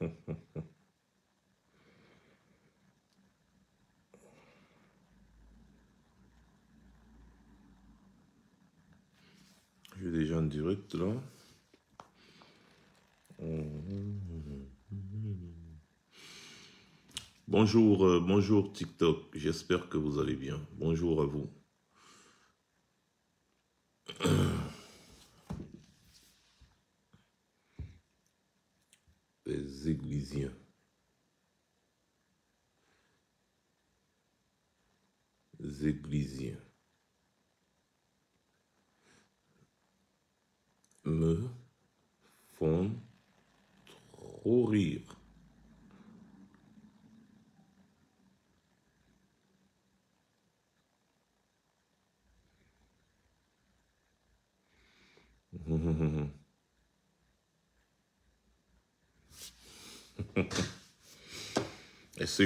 J'ai déjà direct là. Bonjour, euh, bonjour TikTok, j'espère que vous allez bien. Bonjour à vous.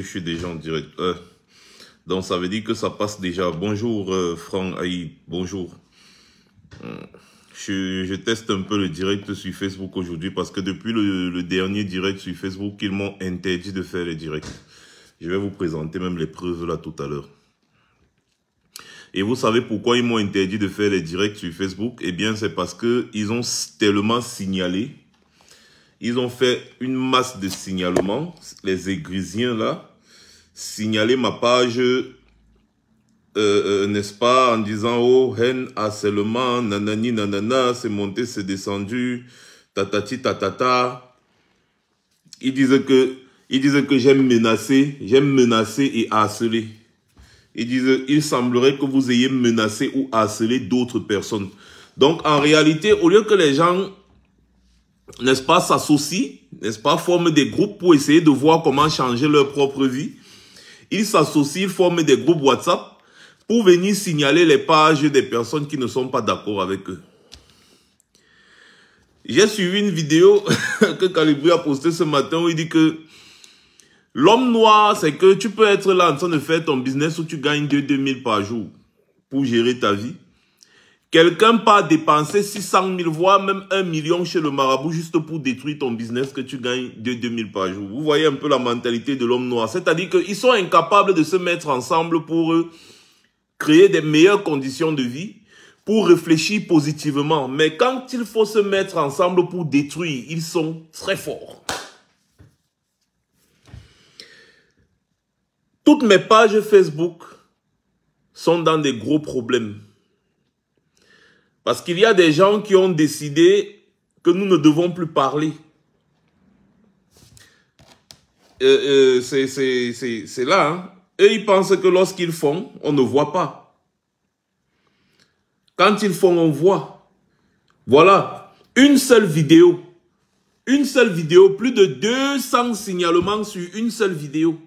je suis déjà en direct. Euh, donc ça veut dire que ça passe déjà. Bonjour euh, Franck Aïe, bonjour. Euh, je, teste un peu le direct sur Facebook aujourd'hui parce que depuis le, dernier direct sur Facebook, ils m'ont interdit de faire les directs. Je vais vous présenter même les preuves là tout à l'heure. Et vous savez pourquoi ils m'ont interdit de faire les directs sur Facebook Eh bien, c'est parce que ils ont tellement signalé ils ont fait une masse de signalements, les églisiens, là, signaler ma page, euh, euh, n'est-ce pas, en disant « Oh, haine, harcèlement, nanani, nanana, c'est monté, c'est descendu, tatati, tatata. » Ils disaient que, ils que j'aime menacer, j'aime menacer et harceler. Ils disaient « il semblerait que vous ayez menacé ou harcelé d'autres personnes. Donc, en réalité, au lieu que les gens n'est-ce pas, s'associent, n'est-ce pas, forment des groupes pour essayer de voir comment changer leur propre vie. Ils s'associent, forment des groupes WhatsApp pour venir signaler les pages des personnes qui ne sont pas d'accord avec eux. J'ai suivi une vidéo que Calibri a postée ce matin où il dit que l'homme noir, c'est que tu peux être là en train de faire ton business où tu gagnes 2 000 par jour pour gérer ta vie. Quelqu'un pas dépenser 600 000, voix, même 1 million chez le marabout juste pour détruire ton business que tu gagnes de 2000 par jour. Vous voyez un peu la mentalité de l'homme noir. C'est-à-dire qu'ils sont incapables de se mettre ensemble pour euh, créer des meilleures conditions de vie, pour réfléchir positivement. Mais quand il faut se mettre ensemble pour détruire, ils sont très forts. Toutes mes pages Facebook sont dans des gros problèmes. Parce qu'il y a des gens qui ont décidé que nous ne devons plus parler. Euh, euh, c'est là. Hein. Eux, ils pensent que lorsqu'ils font, on ne voit pas. Quand ils font, on voit. Voilà. Une seule vidéo. Une seule vidéo. Plus de 200 signalements sur une seule vidéo.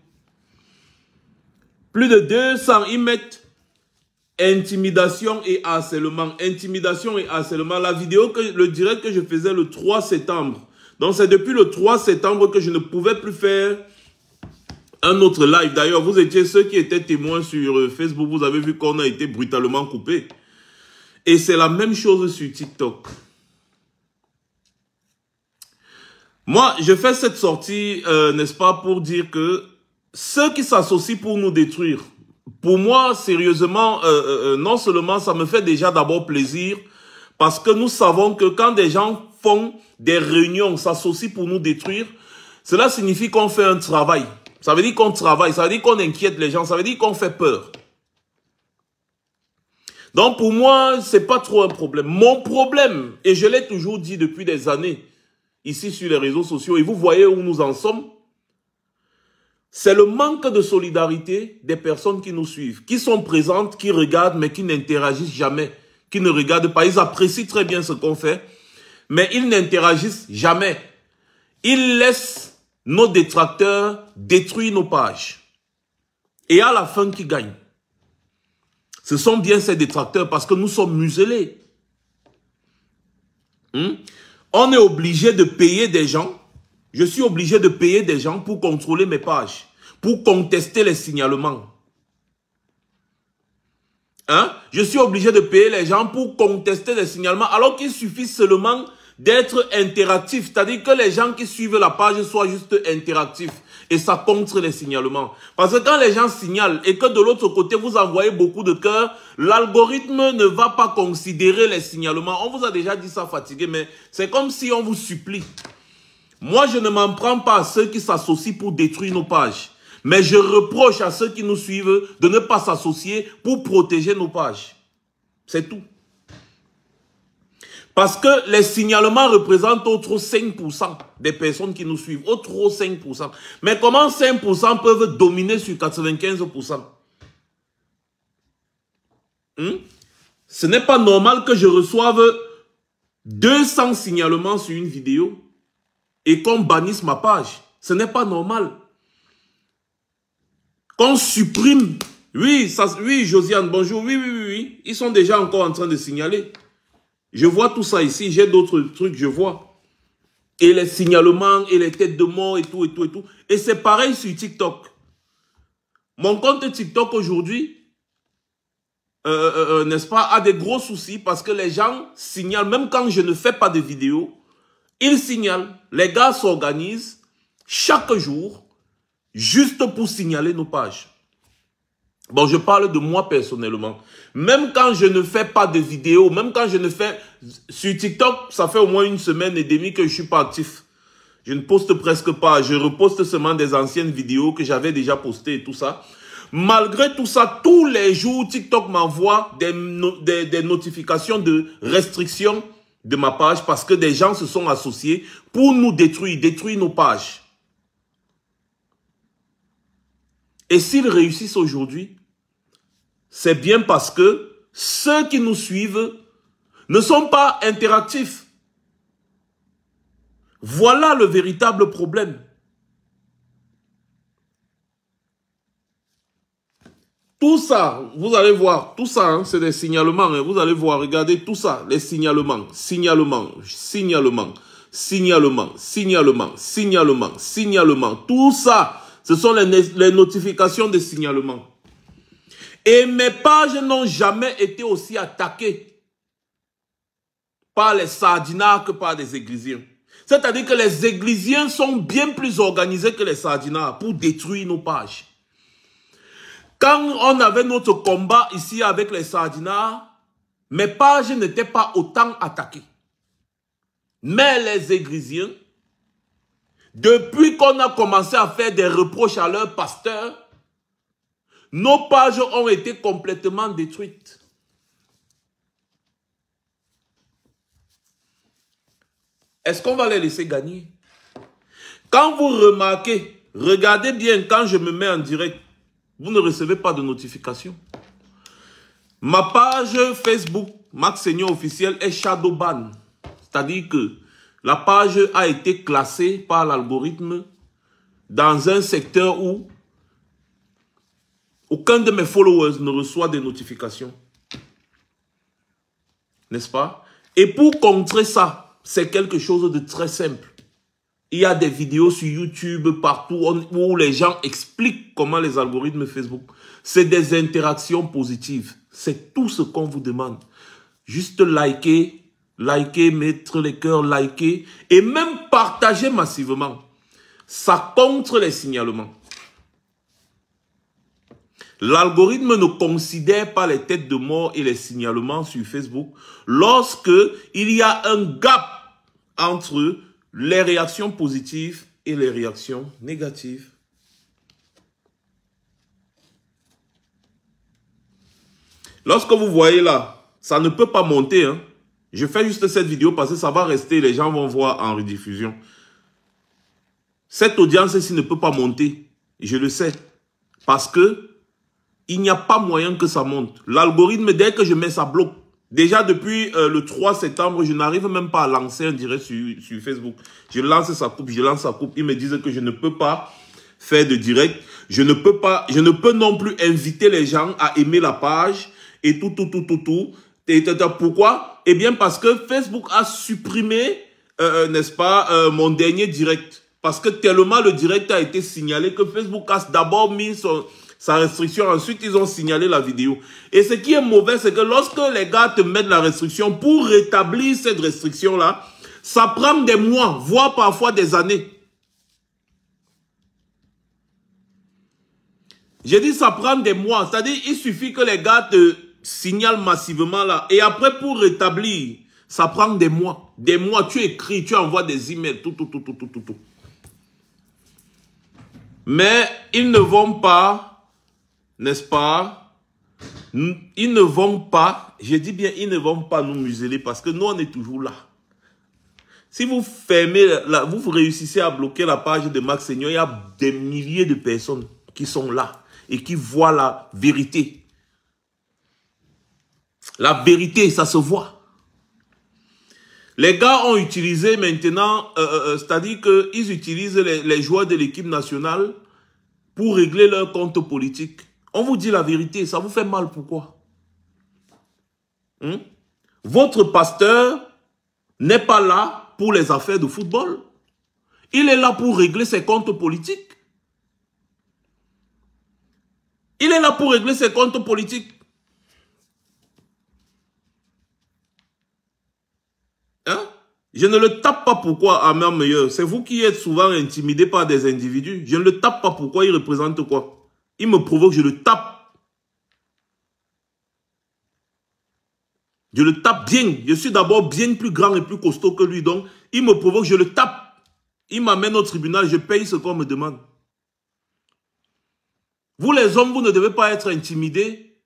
Plus de 200. Ils mettent Intimidation et harcèlement. Intimidation et harcèlement. La vidéo, que, le direct que je faisais le 3 septembre. Donc c'est depuis le 3 septembre que je ne pouvais plus faire un autre live. D'ailleurs, vous étiez ceux qui étaient témoins sur euh, Facebook. Vous avez vu qu'on a été brutalement coupé. Et c'est la même chose sur TikTok. Moi, je fais cette sortie, euh, n'est-ce pas, pour dire que ceux qui s'associent pour nous détruire, pour moi, sérieusement, euh, euh, euh, non seulement ça me fait déjà d'abord plaisir, parce que nous savons que quand des gens font des réunions, s'associent pour nous détruire, cela signifie qu'on fait un travail. Ça veut dire qu'on travaille, ça veut dire qu'on inquiète les gens, ça veut dire qu'on fait peur. Donc pour moi, c'est pas trop un problème. Mon problème, et je l'ai toujours dit depuis des années, ici sur les réseaux sociaux, et vous voyez où nous en sommes, c'est le manque de solidarité des personnes qui nous suivent, qui sont présentes, qui regardent, mais qui n'interagissent jamais, qui ne regardent pas. Ils apprécient très bien ce qu'on fait, mais ils n'interagissent jamais. Ils laissent nos détracteurs détruire nos pages. Et à la fin, qui gagne Ce sont bien ces détracteurs parce que nous sommes muselés. Hmm On est obligé de payer des gens je suis obligé de payer des gens pour contrôler mes pages, pour contester les signalements. Hein? Je suis obligé de payer les gens pour contester les signalements, alors qu'il suffit seulement d'être interactif, c'est-à-dire que les gens qui suivent la page soient juste interactifs et ça contre les signalements. Parce que quand les gens signalent et que de l'autre côté vous envoyez beaucoup de cœur, l'algorithme ne va pas considérer les signalements. On vous a déjà dit ça fatigué, mais c'est comme si on vous supplie. Moi, je ne m'en prends pas à ceux qui s'associent pour détruire nos pages. Mais je reproche à ceux qui nous suivent de ne pas s'associer pour protéger nos pages. C'est tout. Parce que les signalements représentent autre 5% des personnes qui nous suivent. Autre 5%. Mais comment 5% peuvent dominer sur 95% hmm? Ce n'est pas normal que je reçoive 200 signalements sur une vidéo et qu'on bannisse ma page. Ce n'est pas normal. Qu'on supprime. Oui, ça, oui, Josiane, bonjour. Oui, oui, oui, oui. Ils sont déjà encore en train de signaler. Je vois tout ça ici. J'ai d'autres trucs, je vois. Et les signalements, et les têtes de mort, et tout, et tout, et tout. Et c'est pareil sur TikTok. Mon compte TikTok aujourd'hui, euh, euh, euh, n'est-ce pas, a des gros soucis parce que les gens signalent, même quand je ne fais pas de vidéos, il signale, les gars s'organisent chaque jour juste pour signaler nos pages. Bon, je parle de moi personnellement. Même quand je ne fais pas de vidéos, même quand je ne fais... Sur TikTok, ça fait au moins une semaine et demie que je suis pas actif. Je ne poste presque pas. Je reposte seulement des anciennes vidéos que j'avais déjà postées et tout ça. Malgré tout ça, tous les jours, TikTok m'envoie des, des, des notifications de restrictions de ma page parce que des gens se sont associés pour nous détruire, détruire nos pages. Et s'ils réussissent aujourd'hui, c'est bien parce que ceux qui nous suivent ne sont pas interactifs. Voilà le véritable problème. Tout ça, vous allez voir, tout ça, hein, c'est des signalements. Hein. vous allez voir, regardez tout ça, les signalements, signalements, signalements, signalements, signalements, signalements, signalements. Tout ça, ce sont les, notifications des signalements. Et mes pages n'ont jamais été aussi attaquées par les sardinards que par des églisiens. C'est-à-dire que les églisiens sont bien plus organisés que les sardinards pour détruire nos pages. Quand on avait notre combat ici avec les sardinards, mes pages n'étaient pas autant attaquées. Mais les églisiens, depuis qu'on a commencé à faire des reproches à leurs pasteurs, nos pages ont été complètement détruites. Est-ce qu'on va les laisser gagner Quand vous remarquez, regardez bien quand je me mets en direct, vous ne recevez pas de notification. Ma page Facebook, Max Seigneur officiel, est shadowban. C'est-à-dire que la page a été classée par l'algorithme dans un secteur où aucun de mes followers ne reçoit des notifications. N'est-ce pas Et pour contrer ça, c'est quelque chose de très simple. Il y a des vidéos sur YouTube, partout, où les gens expliquent comment les algorithmes Facebook. C'est des interactions positives. C'est tout ce qu'on vous demande. Juste liker, liker, mettre les cœurs, liker, et même partager massivement. Ça contre les signalements. L'algorithme ne considère pas les têtes de mort et les signalements sur Facebook lorsque il y a un gap entre les réactions positives et les réactions négatives. Lorsque vous voyez là, ça ne peut pas monter. Hein. Je fais juste cette vidéo parce que ça va rester, les gens vont voir en rediffusion. Cette audience ici ne peut pas monter, je le sais, parce que il n'y a pas moyen que ça monte. L'algorithme, dès que je mets, ça bloque. Déjà depuis euh, le 3 septembre, je n'arrive même pas à lancer un direct sur, Facebook. Je lance sa coupe, je lance sa coupe. Ils me disent que je ne peux pas faire de direct. Je ne peux pas, je ne peux non plus inviter les gens à aimer la page et tout, tout, tout, tout, tout. pourquoi Eh bien parce que Facebook a supprimé, euh, euh, n'est-ce pas, mon dernier direct. Parce que tellement le direct a été signalé que Facebook a d'abord mis son, sa restriction. Ensuite, ils ont signalé la vidéo. Et ce qui est mauvais, c'est que lorsque les gars te mettent la restriction, pour rétablir cette restriction-là, ça prend des mois, voire parfois des années. J'ai dit ça prend des mois. C'est-à-dire, il suffit que les gars te signalent massivement là. Et après, pour rétablir, ça prend des mois. Des mois, tu écris, tu envoies des emails, tout, tout, tout, tout, tout, tout. Mais ils ne vont pas n'est-ce pas Ils ne vont pas, je dis bien, ils ne vont pas nous museler parce que nous, on est toujours là. Si vous fermez, vous réussissez à bloquer la page de Max Seigneur, il y a des milliers de personnes qui sont là et qui voient la vérité. La vérité, ça se voit. Les gars ont utilisé maintenant, euh, euh, euh, c'est-à-dire qu'ils utilisent les, les joueurs de l'équipe nationale pour régler leur compte politique. On vous dit la vérité, ça vous fait mal, pourquoi hein? Votre pasteur n'est pas là pour les affaires de football. Il est là pour régler ses comptes politiques. Il est là pour régler ses comptes politiques. Hein? Je ne le tape pas pourquoi, Amère meilleur. C'est vous qui êtes souvent intimidé par des individus. Je ne le tape pas pourquoi il représente quoi. Il me provoque, je le tape. Je le tape bien. Je suis d'abord bien plus grand et plus costaud que lui. Donc, il me provoque, je le tape. Il m'amène au tribunal, je paye ce qu'on me demande. Vous les hommes, vous ne devez pas être intimidés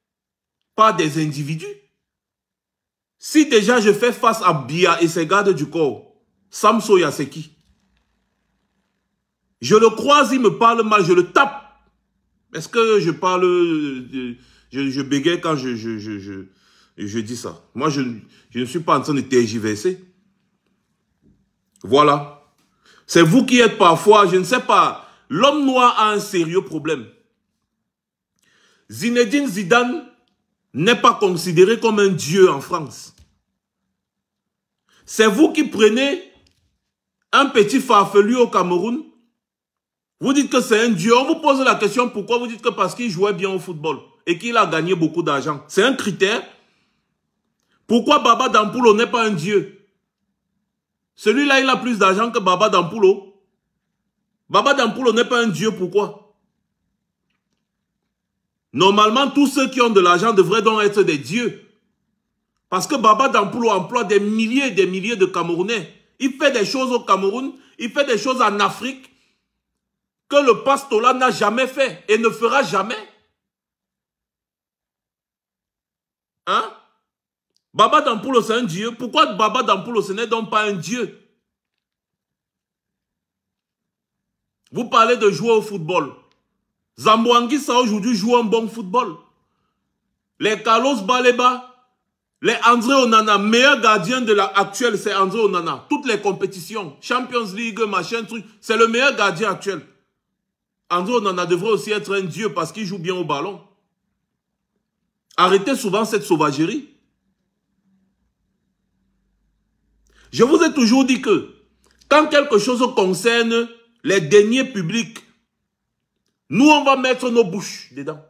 par des individus. Si déjà je fais face à Bia et ses gardes du corps, Samso Yaseki, je le croise, il me parle mal, je le tape. Est-ce que je parle... Euh, je, je bégaye quand je, je, je, je, dis ça. Moi, je, je ne suis pas en train de tergiverser. Voilà. C'est vous qui êtes parfois, je ne sais pas, l'homme noir a un sérieux problème. Zinedine Zidane n'est pas considéré comme un dieu en France. C'est vous qui prenez un petit farfelu au Cameroun vous dites que c'est un dieu. On vous pose la question pourquoi vous dites que parce qu'il jouait bien au football et qu'il a gagné beaucoup d'argent. C'est un critère. Pourquoi Baba Dampoulo n'est pas un dieu Celui-là, il a plus d'argent que Baba Dampoulo. Baba Dampoulo n'est pas un dieu, pourquoi Normalement, tous ceux qui ont de l'argent devraient donc être des dieux. Parce que Baba Dampoulo emploie des milliers et des milliers de Camerounais. Il fait des choses au Cameroun, il fait des choses en Afrique, que le pastorat n'a jamais fait et ne fera jamais. Hein? Baba Dampoulos c'est un dieu. Pourquoi Baba Dampoulos ce n'est donc pas un dieu? Vous parlez de jouer au football. ça aujourd'hui joue un bon football. Les Carlos Baleba, les André Onana, meilleur gardien de l'actuel, c'est André Onana. Toutes les compétitions, Champions League, machin, truc, c'est le meilleur gardien actuel. André a devrait aussi être un dieu parce qu'il joue bien au ballon. Arrêtez souvent cette sauvagerie. Je vous ai toujours dit que quand quelque chose concerne les deniers publics, nous, on va mettre nos bouches dedans.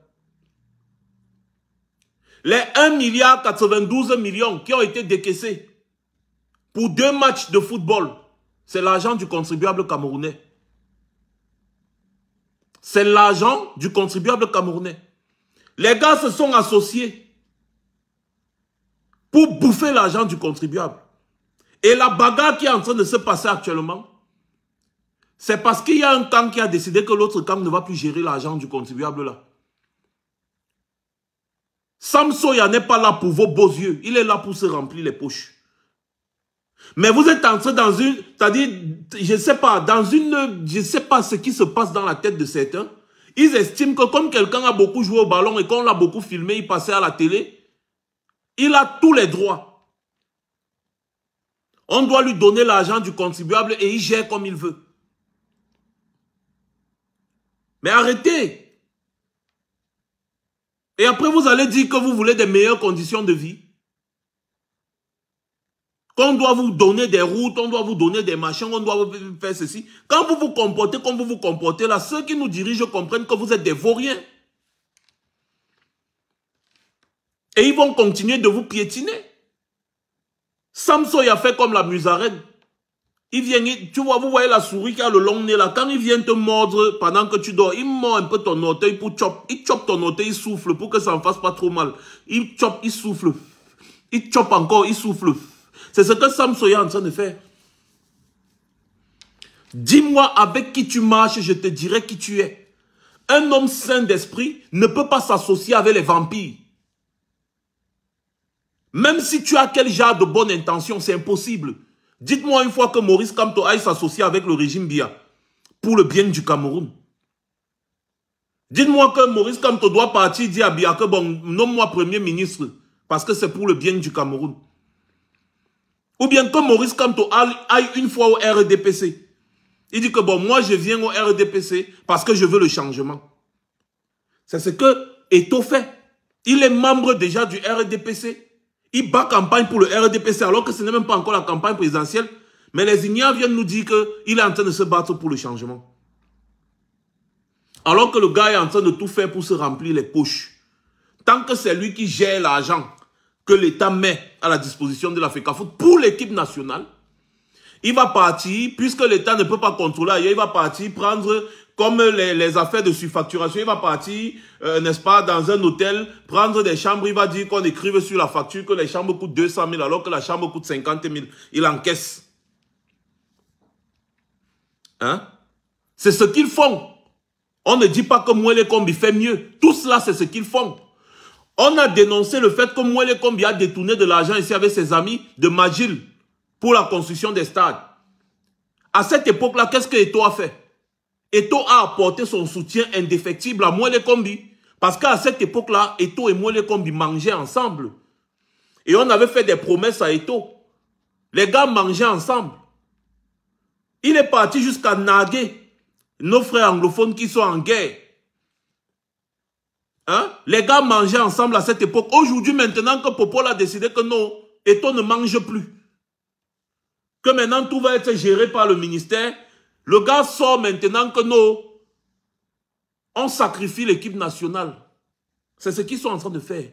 Les 1 milliard 92 millions qui ont été décaissés pour deux matchs de football, c'est l'argent du contribuable camerounais. C'est l'argent du contribuable camerounais. Les gars se sont associés pour bouffer l'argent du contribuable. Et la bagarre qui est en train de se passer actuellement, c'est parce qu'il y a un camp qui a décidé que l'autre camp ne va plus gérer l'argent du contribuable là. Samsoya n'est pas là pour vos beaux yeux, il est là pour se remplir les poches. Mais vous êtes entré dans une, c'est-à-dire, je sais pas, dans une, je sais pas ce qui se passe dans la tête de certains. Ils estiment que comme quelqu'un a beaucoup joué au ballon et qu'on l'a beaucoup filmé, il passait à la télé, il a tous les droits. On doit lui donner l'argent du contribuable et il gère comme il veut. Mais arrêtez. Et après, vous allez dire que vous voulez des meilleures conditions de vie qu'on doit vous donner des routes, on doit vous donner des machins, on doit faire ceci. Quand vous vous comportez comme vous vous comportez là, ceux qui nous dirigent comprennent que vous êtes des vauriens. Et ils vont continuer de vous piétiner. Samson a fait comme la musarène. Il vient, tu vois, vous voyez la souris qui a le long nez là. Quand il vient te mordre pendant que tu dors, il mord un peu ton orteil pour chop. Il chop ton orteil, il souffle pour que ça ne fasse pas trop mal. Il chop, il souffle. Il chop encore, il souffle. C'est ce que Sam Soya est en train de faire. Dis-moi avec qui tu marches, je te dirai qui tu es. Un homme sain d'esprit ne peut pas s'associer avec les vampires. Même si tu as quel genre de bonne intention, c'est impossible. Dites-moi une fois que Maurice Kamto aille s'associer avec le régime Bia pour le bien du Cameroun. Dites-moi que Maurice Kamto doit partir dire à Bia que bon, nomme-moi premier ministre parce que c'est pour le bien du Cameroun. Ou bien que Maurice Kamto aille une fois au RDPC. Il dit que bon, moi je viens au RDPC parce que je veux le changement. C'est ce que au fait. Il est membre déjà du RDPC. Il bat campagne pour le RDPC alors que ce n'est même pas encore la campagne présidentielle. Mais les ignares viennent nous dire qu'il est en train de se battre pour le changement. Alors que le gars est en train de tout faire pour se remplir les poches. Tant que c'est lui qui gère l'argent, que l'État met à la disposition de la FECAFOOT pour l'équipe nationale, il va partir, puisque l'État ne peut pas contrôler il va partir prendre, comme les, affaires de surfacturation, il va partir, euh, n'est-ce pas, dans un hôtel, prendre des chambres, il va dire qu'on écrive sur la facture que les chambres coûtent 200 000 alors que la chambre coûte 50 000. Il encaisse. Hein? C'est ce qu'ils font. On ne dit pas que les Kombi fait mieux. Tout cela, c'est ce qu'ils font. On a dénoncé le fait que Mouele Kombi a détourné de l'argent ici avec ses amis de Magil pour la construction des stades. À cette époque-là, qu'est-ce que Eto a fait Eto a apporté son soutien indéfectible à Mouele Kombi. Parce qu'à cette époque-là, Eto et Mouele Kombi mangeaient ensemble. Et on avait fait des promesses à Eto. Les gars mangeaient ensemble. Il est parti jusqu'à naguer nos frères anglophones qui sont en guerre. Hein? Les gars mangeaient ensemble à cette époque. Aujourd'hui, maintenant que Popol a décidé que non, et on ne mange plus, que maintenant tout va être géré par le ministère, le gars sort maintenant que non, on sacrifie l'équipe nationale. C'est ce qu'ils sont en train de faire.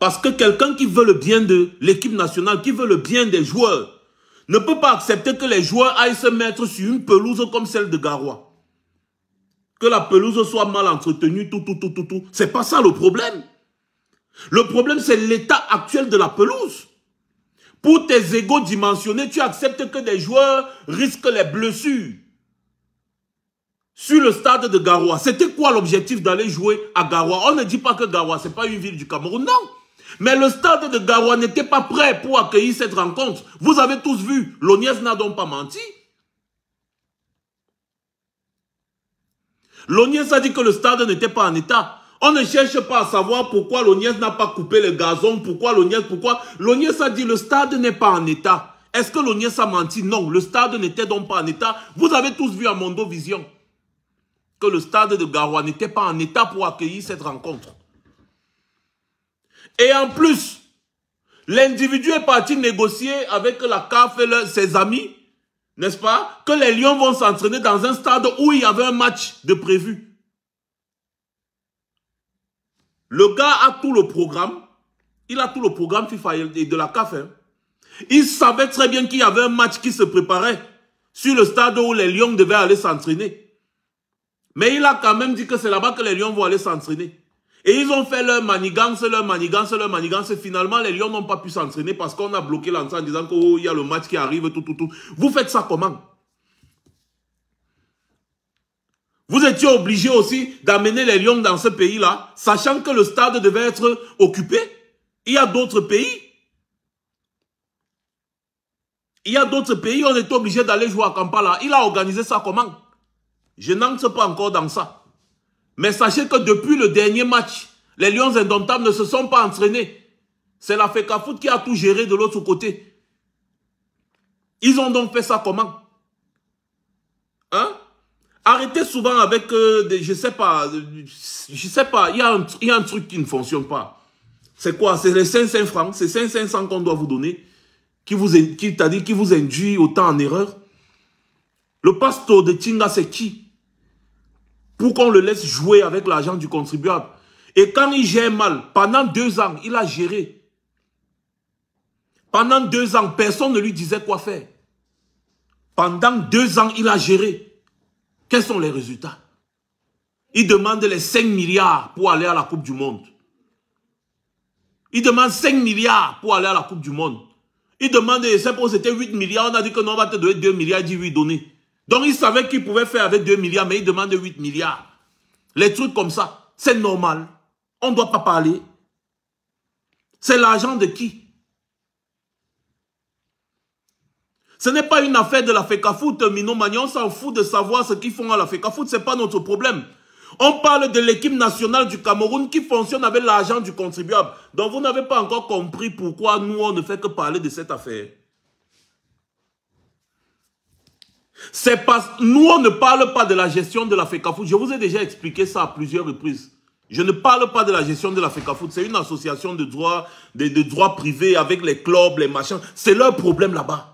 Parce que quelqu'un qui veut le bien de l'équipe nationale, qui veut le bien des joueurs, ne peut pas accepter que les joueurs aillent se mettre sur une pelouse comme celle de Garoua que la pelouse soit mal entretenue, tout, tout, tout, tout, tout. C'est pas ça le problème. Le problème, c'est l'état actuel de la pelouse. Pour tes égaux dimensionnés, tu acceptes que des joueurs risquent les blessures sur le stade de Garoua. C'était quoi l'objectif d'aller jouer à Garoua On ne dit pas que Garoua, c'est pas une ville du Cameroun, non. Mais le stade de Garoua n'était pas prêt pour accueillir cette rencontre. Vous avez tous vu, l'ONIES n'a donc pas menti. L'ONIES a dit que le stade n'était pas en état. On ne cherche pas à savoir pourquoi l'ONIES n'a pas coupé le gazon, pourquoi l'ONIES, pourquoi. L'ONIES a dit que le stade n'est pas en état. Est-ce que l'ONIES a menti Non, le stade n'était donc pas en état. Vous avez tous vu à Mondo Vision que le stade de Garoua n'était pas en état pour accueillir cette rencontre. Et en plus, l'individu est parti négocier avec la CAF et ses amis n'est-ce pas, que les Lions vont s'entraîner dans un stade où il y avait un match de prévu. Le gars a tout le programme. Il a tout le programme FIFA et de la CAF. Hein. Il savait très bien qu'il y avait un match qui se préparait sur le stade où les Lions devaient aller s'entraîner. Mais il a quand même dit que c'est là-bas que les Lions vont aller s'entraîner. Et ils ont fait leur manigance, leur manigance, leur manigance. Et finalement, les Lions n'ont pas pu s'entraîner parce qu'on a bloqué l'entraînement en disant qu'il oh, y a le match qui arrive, tout, tout, tout. Vous faites ça comment Vous étiez obligé aussi d'amener les Lions dans ce pays-là, sachant que le stade devait être occupé. Il y a d'autres pays. Il y a d'autres pays, on était obligé d'aller jouer à Kampala. Il a organisé ça comment Je n'entre pas encore dans ça. Mais sachez que depuis le dernier match, les Lions indomptables ne se sont pas entraînés. C'est la Fecafoot qui a tout géré de l'autre côté. Ils ont donc fait ça comment Hein Arrêtez souvent avec, euh, des, je sais pas, euh, je sais pas, il y, a un, truc qui ne fonctionne pas. C'est quoi C'est les 500 francs, c'est 500 qu'on doit vous donner, qui vous, qui, dit, qui vous induit autant en erreur. Le pasteur de Tinga, c'est qui pour qu'on le laisse jouer avec l'argent du contribuable. Et quand il gère mal, pendant deux ans, il a géré. Pendant deux ans, personne ne lui disait quoi faire. Pendant deux ans, il a géré. Quels sont les résultats Il demande les 5 milliards pour aller à la Coupe du Monde. Il demande 5 milliards pour aller à la Coupe du Monde. Il demande, c'est pour c'était 8 milliards, on a dit que non, on va te donner 2 milliards, il dit oui, donnez. Donc il savait qu'il pouvait faire avec 2 milliards, mais il demande 8 milliards. Les trucs comme ça, c'est normal. On ne doit pas parler. C'est l'argent de qui Ce n'est pas une affaire de la FECAFOOT, Minomani. On s'en fout de savoir ce qu'ils font à la FECAFOOT. Ce n'est pas notre problème. On parle de l'équipe nationale du Cameroun qui fonctionne avec l'argent du contribuable. Donc vous n'avez pas encore compris pourquoi nous, on ne fait que parler de cette affaire. C'est nous, on ne parle pas de la gestion de la Foot. Je vous ai déjà expliqué ça à plusieurs reprises. Je ne parle pas de la gestion de la Foot. C'est une association de droits de, droit privés avec les clubs, les machins. C'est leur problème là-bas.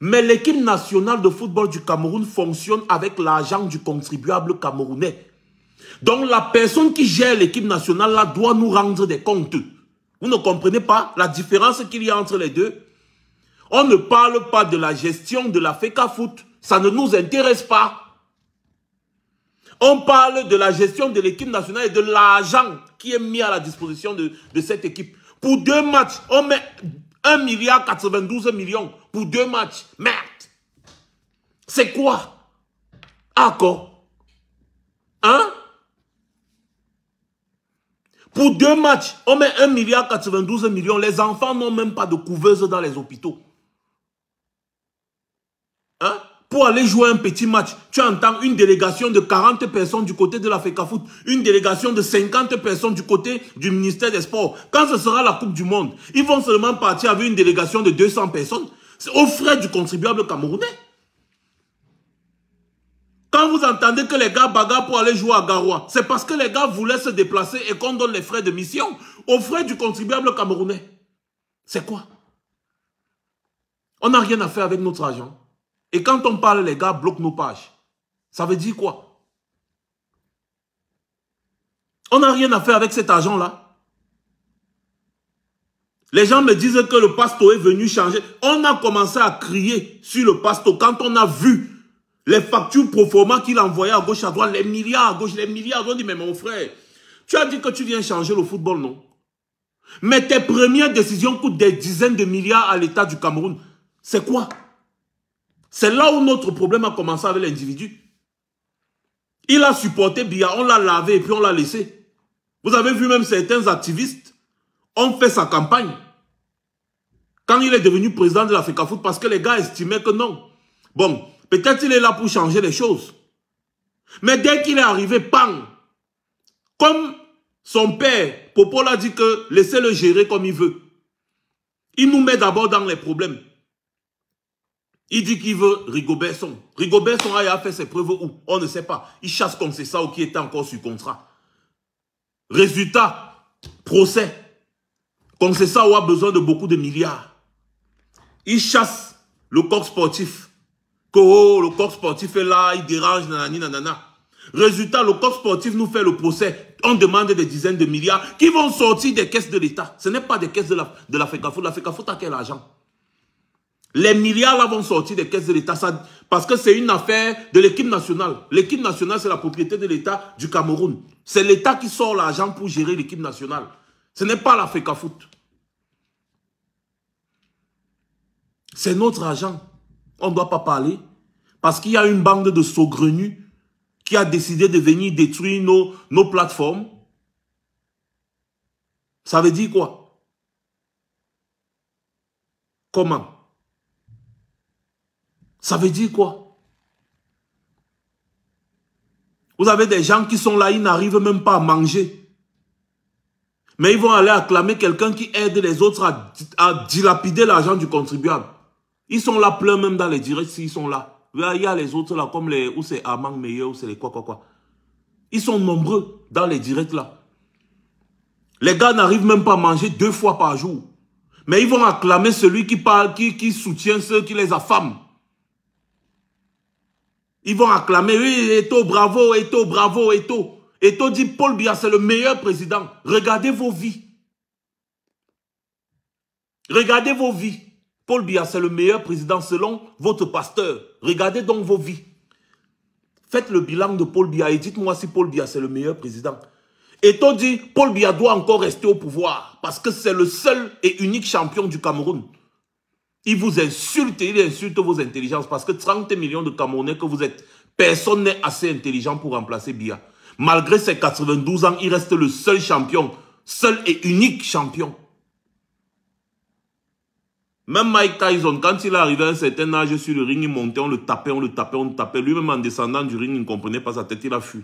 Mais l'équipe nationale de football du Cameroun fonctionne avec l'argent du contribuable camerounais. Donc la personne qui gère l'équipe nationale là doit nous rendre des comptes. Vous ne comprenez pas la différence qu'il y a entre les deux on ne parle pas de la gestion de la feca foot, Ça ne nous intéresse pas. On parle de la gestion de l'équipe nationale et de l'argent qui est mis à la disposition de, cette équipe. Pour deux matchs, on met 1,92 milliard millions pour deux matchs. Merde C'est quoi Accord Hein Pour deux matchs, on met 1,92 milliard millions. Les enfants n'ont même pas de couveuse dans les hôpitaux. Hein? pour aller jouer un petit match, tu entends une délégation de 40 personnes du côté de la FECAFOOT, une délégation de 50 personnes du côté du ministère des Sports. Quand ce sera la Coupe du Monde, ils vont seulement partir avec une délégation de 200 personnes aux frais du contribuable camerounais. Quand vous entendez que les gars bagarrent pour aller jouer à Garoua, c'est parce que les gars voulaient se déplacer et qu'on donne les frais de mission aux frais du contribuable camerounais. C'est quoi On n'a rien à faire avec notre argent. Et quand on parle, les gars bloquent nos pages. Ça veut dire quoi On n'a rien à faire avec cet argent-là. Les gens me disent que le pasto est venu changer. On a commencé à crier sur le pasto quand on a vu les factures profondes qu'il envoyait à gauche, à droite, les milliards à gauche, les milliards. On dit, mais mon frère, tu as dit que tu viens changer le football, non Mais tes premières décisions coûtent des dizaines de milliards à l'État du Cameroun. C'est quoi c'est là où notre problème a commencé avec l'individu. Il a supporté bien on l'a lavé et puis on l'a laissé. Vous avez vu même certains activistes ont fait sa campagne. Quand il est devenu président de l'Africa Foot, parce que les gars estimaient que non. Bon, peut-être il est là pour changer les choses. Mais dès qu'il est arrivé, pang Comme son père, Popo a dit que laissez-le gérer comme il veut. Il nous met d'abord dans les problèmes. Il dit qu'il veut Rigobertson. Rigobertson a fait ses preuves où On ne sait pas. Il chasse comme c'est ça ou qui était encore sur contrat. Résultat, procès. Comme c'est ça, ou a besoin de beaucoup de milliards. Il chasse le corps sportif. Oh, le corps sportif est là, il dérange, nanani, nanana. Résultat, le corps sportif nous fait le procès. On demande des dizaines de milliards qui vont sortir des caisses de l'État. Ce n'est pas des caisses de la, de la FECAFO. La FECAFO, t'as quel argent les milliards là vont sortir des caisses de l'État parce que c'est une affaire de l'équipe nationale. L'équipe nationale, c'est la propriété de l'État du Cameroun. C'est l'État qui sort l'argent pour gérer l'équipe nationale. Ce n'est pas la foot. C'est notre argent. On ne doit pas parler parce qu'il y a une bande de saugrenus qui a décidé de venir détruire nos, nos plateformes. Ça veut dire quoi Comment ça veut dire quoi Vous avez des gens qui sont là, ils n'arrivent même pas à manger. Mais ils vont aller acclamer quelqu'un qui aide les autres à, dilapider l'argent du contribuable. Ils sont là pleins même dans les directs s'ils sont là. Il y a les autres là, comme les, ou c'est Amang Meyer, ou c'est les quoi, quoi, quoi. Ils sont nombreux dans les directs là. Les gars n'arrivent même pas à manger deux fois par jour. Mais ils vont acclamer celui qui parle, qui, qui soutient ceux qui les affament. Ils vont acclamer, oui, Eto, bravo, Eto, bravo, Eto. Eto dit, Paul Biya, c'est le meilleur président. Regardez vos vies. Regardez vos vies. Paul Biya, c'est le meilleur président selon votre pasteur. Regardez donc vos vies. Faites le bilan de Paul Biya et dites-moi si Paul Biya, c'est le meilleur président. Et dit, Paul Biya doit encore rester au pouvoir parce que c'est le seul et unique champion du Cameroun. Il vous insulte, il insulte vos intelligences parce que 30 millions de Camerounais que vous êtes, personne n'est assez intelligent pour remplacer Bia. Malgré ses 92 ans, il reste le seul champion, seul et unique champion. Même Mike Tyson, quand il est arrivé à un certain âge sur le ring, il montait, on le tapait, on le tapait, on le tapait. Lui-même, en descendant du ring, il ne comprenait pas sa tête, il a fui.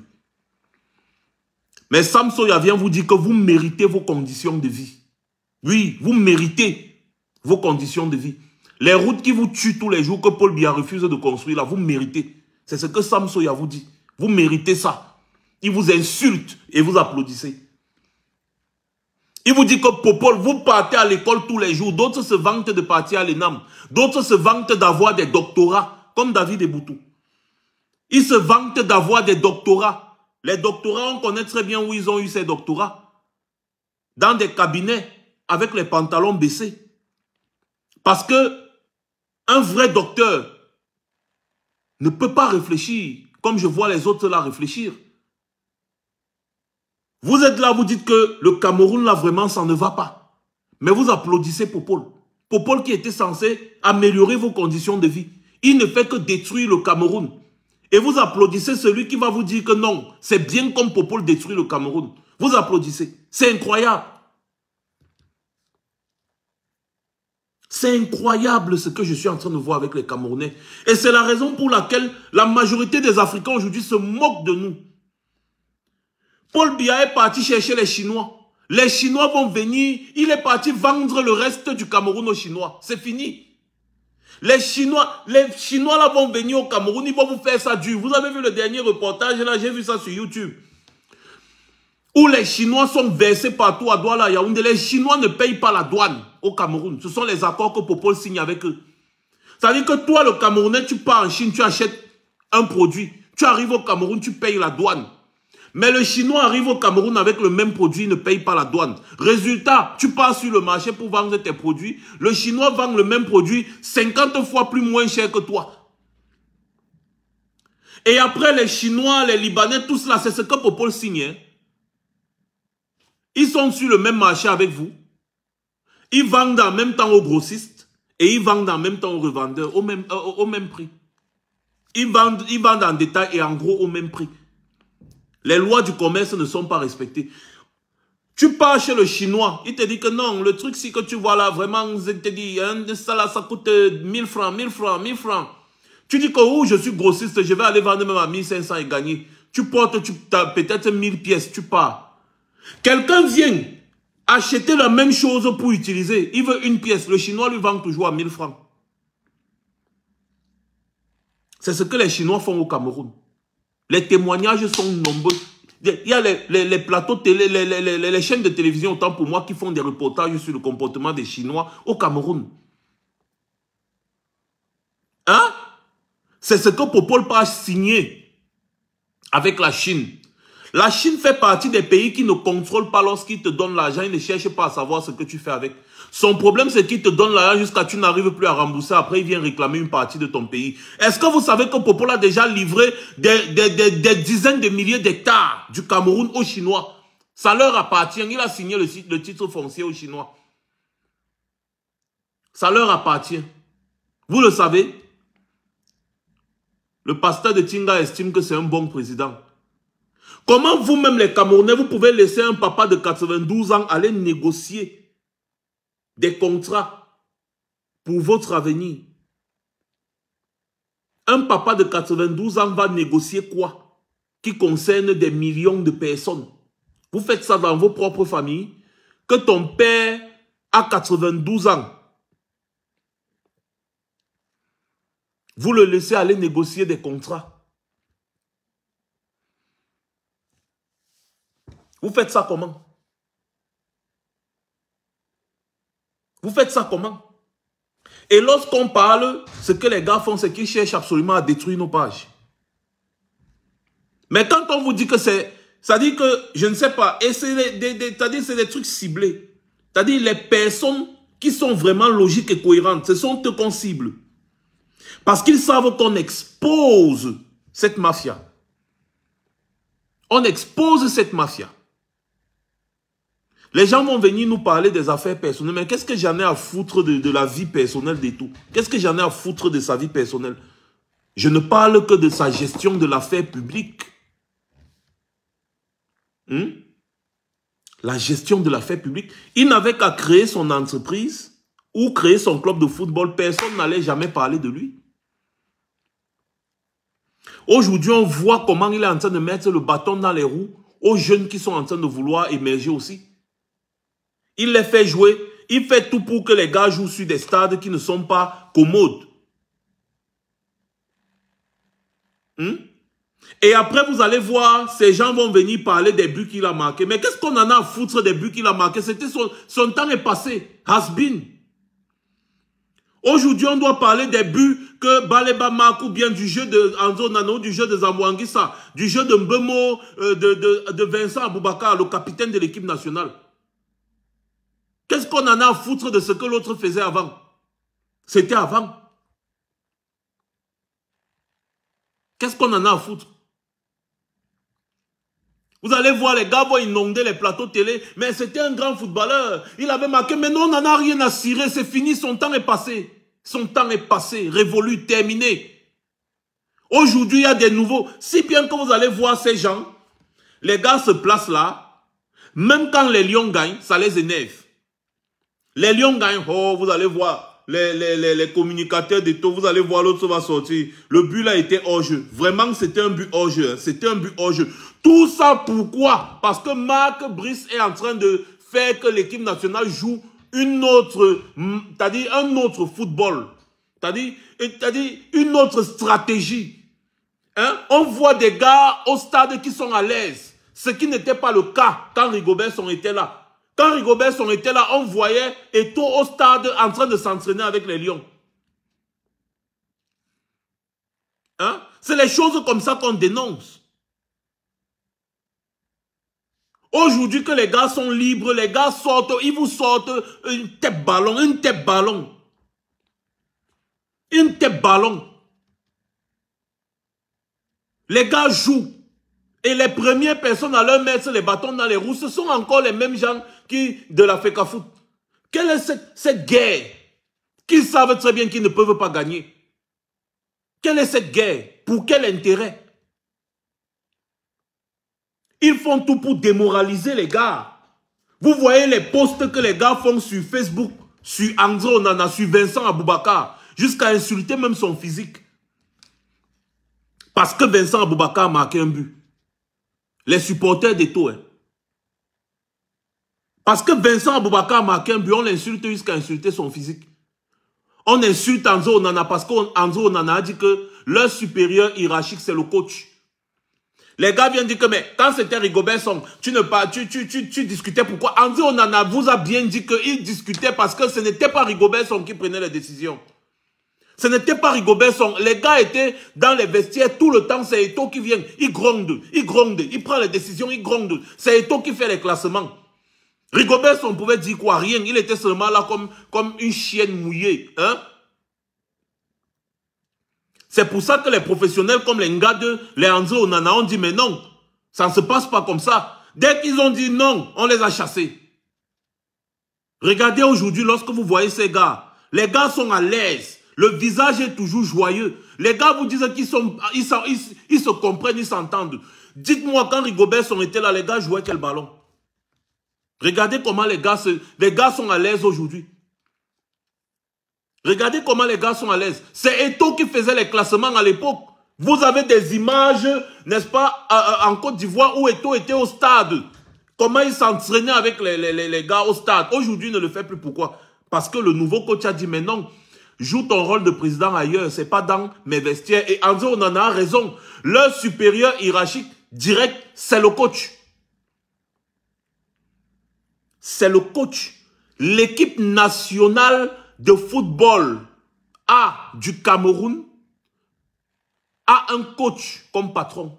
Mais Sam vient vous dire que vous méritez vos conditions de vie. Oui, vous méritez vos conditions de vie. Les routes qui vous tuent tous les jours que Paul Bia refuse de construire, là, vous méritez. C'est ce que Sam vous dit. Vous méritez ça. Il vous insulte et vous applaudissez. Il vous dit que Paul, vous partez à l'école tous les jours. D'autres se vantent de partir à l'ENAM. D'autres se vantent d'avoir des doctorats, comme David Eboutou. Ils se vantent d'avoir des doctorats. Les doctorats, on connaît très bien où ils ont eu ces doctorats. Dans des cabinets, avec les pantalons baissés. Parce que un vrai docteur ne peut pas réfléchir comme je vois les autres là réfléchir. Vous êtes là, vous dites que le Cameroun là vraiment ça ne va pas. Mais vous applaudissez Popol. Popol qui était censé améliorer vos conditions de vie. Il ne fait que détruire le Cameroun. Et vous applaudissez celui qui va vous dire que non, c'est bien comme Popol détruit le Cameroun. Vous applaudissez. C'est incroyable. C'est incroyable ce que je suis en train de voir avec les Camerounais. Et c'est la raison pour laquelle la majorité des Africains aujourd'hui se moquent de nous. Paul Biya est parti chercher les Chinois. Les Chinois vont venir, il est parti vendre le reste du Cameroun aux Chinois. C'est fini. Les Chinois, les Chinois là vont venir au Cameroun, ils vont vous faire ça dur. Vous avez vu le dernier reportage là, j'ai vu ça sur YouTube où les Chinois sont versés partout à Douala, Yaoundé. Les Chinois ne payent pas la douane au Cameroun. Ce sont les accords que Popol signe avec eux. Ça veut dire que toi, le Camerounais, tu pars en Chine, tu achètes un produit. Tu arrives au Cameroun, tu payes la douane. Mais le Chinois arrive au Cameroun avec le même produit, ne paye pas la douane. Résultat, tu pars sur le marché pour vendre tes produits. Le Chinois vend le même produit 50 fois plus moins cher que toi. Et après, les Chinois, les Libanais, tout cela, c'est ce que Popol signe. Hein. Ils sont sur le même marché avec vous. Ils vendent en même temps aux grossistes et ils vendent en même temps aux revendeurs au même, euh, prix. Ils vendent, en détail et en gros au même prix. Les lois du commerce ne sont pas respectées. Tu pars chez le chinois, il te dit que non, le truc c'est que tu vois là, vraiment, il te dit, hein, ça là, ça coûte 1000 euh, francs, 1000 francs, 1000 francs. Tu dis que, oh, je suis grossiste, je vais aller vendre même à 1500 et gagner. Tu portes, tu peut-être 1000 pièces, tu pars. Quelqu'un vient acheter la même chose pour utiliser. Il veut une pièce. Le Chinois lui vend toujours à 1000 francs. C'est ce que les Chinois font au Cameroun. Les témoignages sont nombreux. Il y a les, plateaux télé, les, chaînes de télévision, autant pour moi, qui font des reportages sur le comportement des Chinois au Cameroun. Hein? C'est ce que Popol Pas signé avec la Chine. La Chine fait partie des pays qui ne contrôlent pas lorsqu'ils te donnent l'argent. Ils ne cherchent pas à savoir ce que tu fais avec. Son problème, c'est qu'ils te donnent l'argent jusqu'à ce tu n'arrives plus à rembourser. Après, ils viennent réclamer une partie de ton pays. Est-ce que vous savez que Popol a déjà livré des, dizaines de milliers d'hectares du Cameroun aux Chinois Ça leur appartient. Il a signé le, le titre foncier aux Chinois. Ça leur appartient. Vous le savez, le pasteur de Tinga estime que c'est un bon président. Comment vous-même les Camerounais, vous pouvez laisser un papa de 92 ans aller négocier des contrats pour votre avenir Un papa de 92 ans va négocier quoi Qui concerne des millions de personnes. Vous faites ça dans vos propres familles. Que ton père a 92 ans. Vous le laissez aller négocier des contrats. Vous faites ça comment Vous faites ça comment Et lorsqu'on parle, ce que les gars font, c'est qu'ils cherchent absolument à détruire nos pages. Mais quand on vous dit que c'est... Ça dit que, je ne sais pas, et c'est des, des, des trucs ciblés. C'est-à-dire les personnes qui sont vraiment logiques et cohérentes, ce sont eux qu'on cible. Parce qu'ils savent qu'on expose cette mafia. On expose cette mafia. Les gens vont venir nous parler des affaires personnelles, mais qu'est-ce que j'en ai à foutre de, la vie personnelle des tout Qu'est-ce que j'en ai à foutre de sa vie personnelle Je ne parle que de sa gestion de l'affaire publique. Hmm? La gestion de l'affaire publique. Il n'avait qu'à créer son entreprise ou créer son club de football. Personne n'allait jamais parler de lui. Aujourd'hui, on voit comment il est en train de mettre le bâton dans les roues aux jeunes qui sont en train de vouloir émerger aussi. Il les fait jouer. Il fait tout pour que les gars jouent sur des stades qui ne sont pas commodes. Hmm? Et après, vous allez voir, ces gens vont venir parler des buts qu'il a marqués. Mais qu'est-ce qu'on en a à foutre des buts qu'il a marqués C'était son, temps est passé. Has been. Aujourd'hui, on doit parler des buts que Baleba marque ou bien du jeu de Anzo Nano, du jeu de Zamboanguissa, du jeu de Mbemo, euh, de, Vincent Aboubakar, le capitaine de l'équipe nationale. Qu'est-ce qu'on en a à foutre de ce que l'autre faisait avant C'était avant. Qu'est-ce qu'on en a à foutre Vous allez voir, les gars vont inonder les plateaux télé. Mais c'était un grand footballeur. Il avait marqué, mais non, on n'en a rien à cirer. C'est fini, son temps est passé. Son temps est passé, révolu, terminé. Aujourd'hui, il y a des nouveaux. Si bien que vous allez voir ces gens, les gars se placent là. Même quand les Lions gagnent, ça les énerve. Les lions gagnent. Oh, vous allez voir. Les, les, les, communicateurs des taux, vous allez voir l'autre va sortir. Le but là était hors jeu. Vraiment, c'était un but hors jeu. Hein. C'était un but hors jeu. Tout ça pourquoi Parce que Marc Brice est en train de faire que l'équipe nationale joue une autre, mm, t'as dit, un autre football. cest à dit, une autre stratégie. Hein? On voit des gars au stade qui sont à l'aise. Ce qui n'était pas le cas quand Rigobert était là. Quand Rigobertson était là, on voyait Eto au stade en train de s'entraîner avec les Lions. Hein? C'est les choses comme ça qu'on dénonce. Aujourd'hui que les gars sont libres, les gars sortent, ils vous sortent une tête ballon, une tête ballon. Une tête ballon. Les gars jouent. Et les premières personnes à leur mettre les bâtons dans les roues, ce sont encore les mêmes gens de la Fecafoot Quelle est cette, guerre qu'ils savent très bien qu'ils ne peuvent pas gagner Quelle est cette guerre Pour quel intérêt Ils font tout pour démoraliser les gars. Vous voyez les posts que les gars font sur Facebook, sur André Onana, sur Vincent Aboubakar, jusqu'à insulter même son physique. Parce que Vincent Aboubakar a marqué un but. Les supporters des taux, hein. Parce que Vincent Aboubakar a marqué un but, on l'insulte jusqu'à insulter son physique. On insulte Anzo Onana parce qu'Anzo Onana a dit que leur supérieur hiérarchique, c'est le coach. Les gars viennent dire que, mais quand c'était Rigobert tu ne pas, tu, tu, tu, tu discutais pourquoi Anzo Onana vous a bien dit qu'il discutait parce que ce n'était pas Rigobert qui prenait les décisions. Ce n'était pas Rigobert Les gars étaient dans les vestiaires tout le temps. C'est Eto qui vient. Il gronde, il gronde, il prend les décisions, il gronde. C'est Eto qui fait les classements. Rigobert, on pouvait dire quoi Rien. Il était seulement là comme, comme une chienne mouillée. Hein? C'est pour ça que les professionnels comme les Ngade, les Anzo Onana ont dit, mais non, ça ne se passe pas comme ça. Dès qu'ils ont dit non, on les a chassés. Regardez aujourd'hui, lorsque vous voyez ces gars, les gars sont à l'aise. Le visage est toujours joyeux. Les gars vous disent qu'ils sont, ils, se comprennent, ils s'entendent. Dites-moi, quand Rigobert ont était là, les gars jouaient quel ballon Regardez comment les gars, les gars sont à l'aise aujourd'hui. Regardez comment les gars sont à l'aise. C'est Eto qui faisait les classements à l'époque. Vous avez des images, n'est-ce pas, en Côte d'Ivoire où Eto était au stade. Comment il s'entraînait avec les, les, gars au stade. Aujourd'hui, il ne le fait plus. Pourquoi Parce que le nouveau coach a dit, mais non, joue ton rôle de président ailleurs. C'est pas dans mes vestiaires. Et enzo on en a raison. Leur supérieur hiérarchique direct, c'est le coach c'est le coach. L'équipe nationale de football A du Cameroun a un coach comme patron.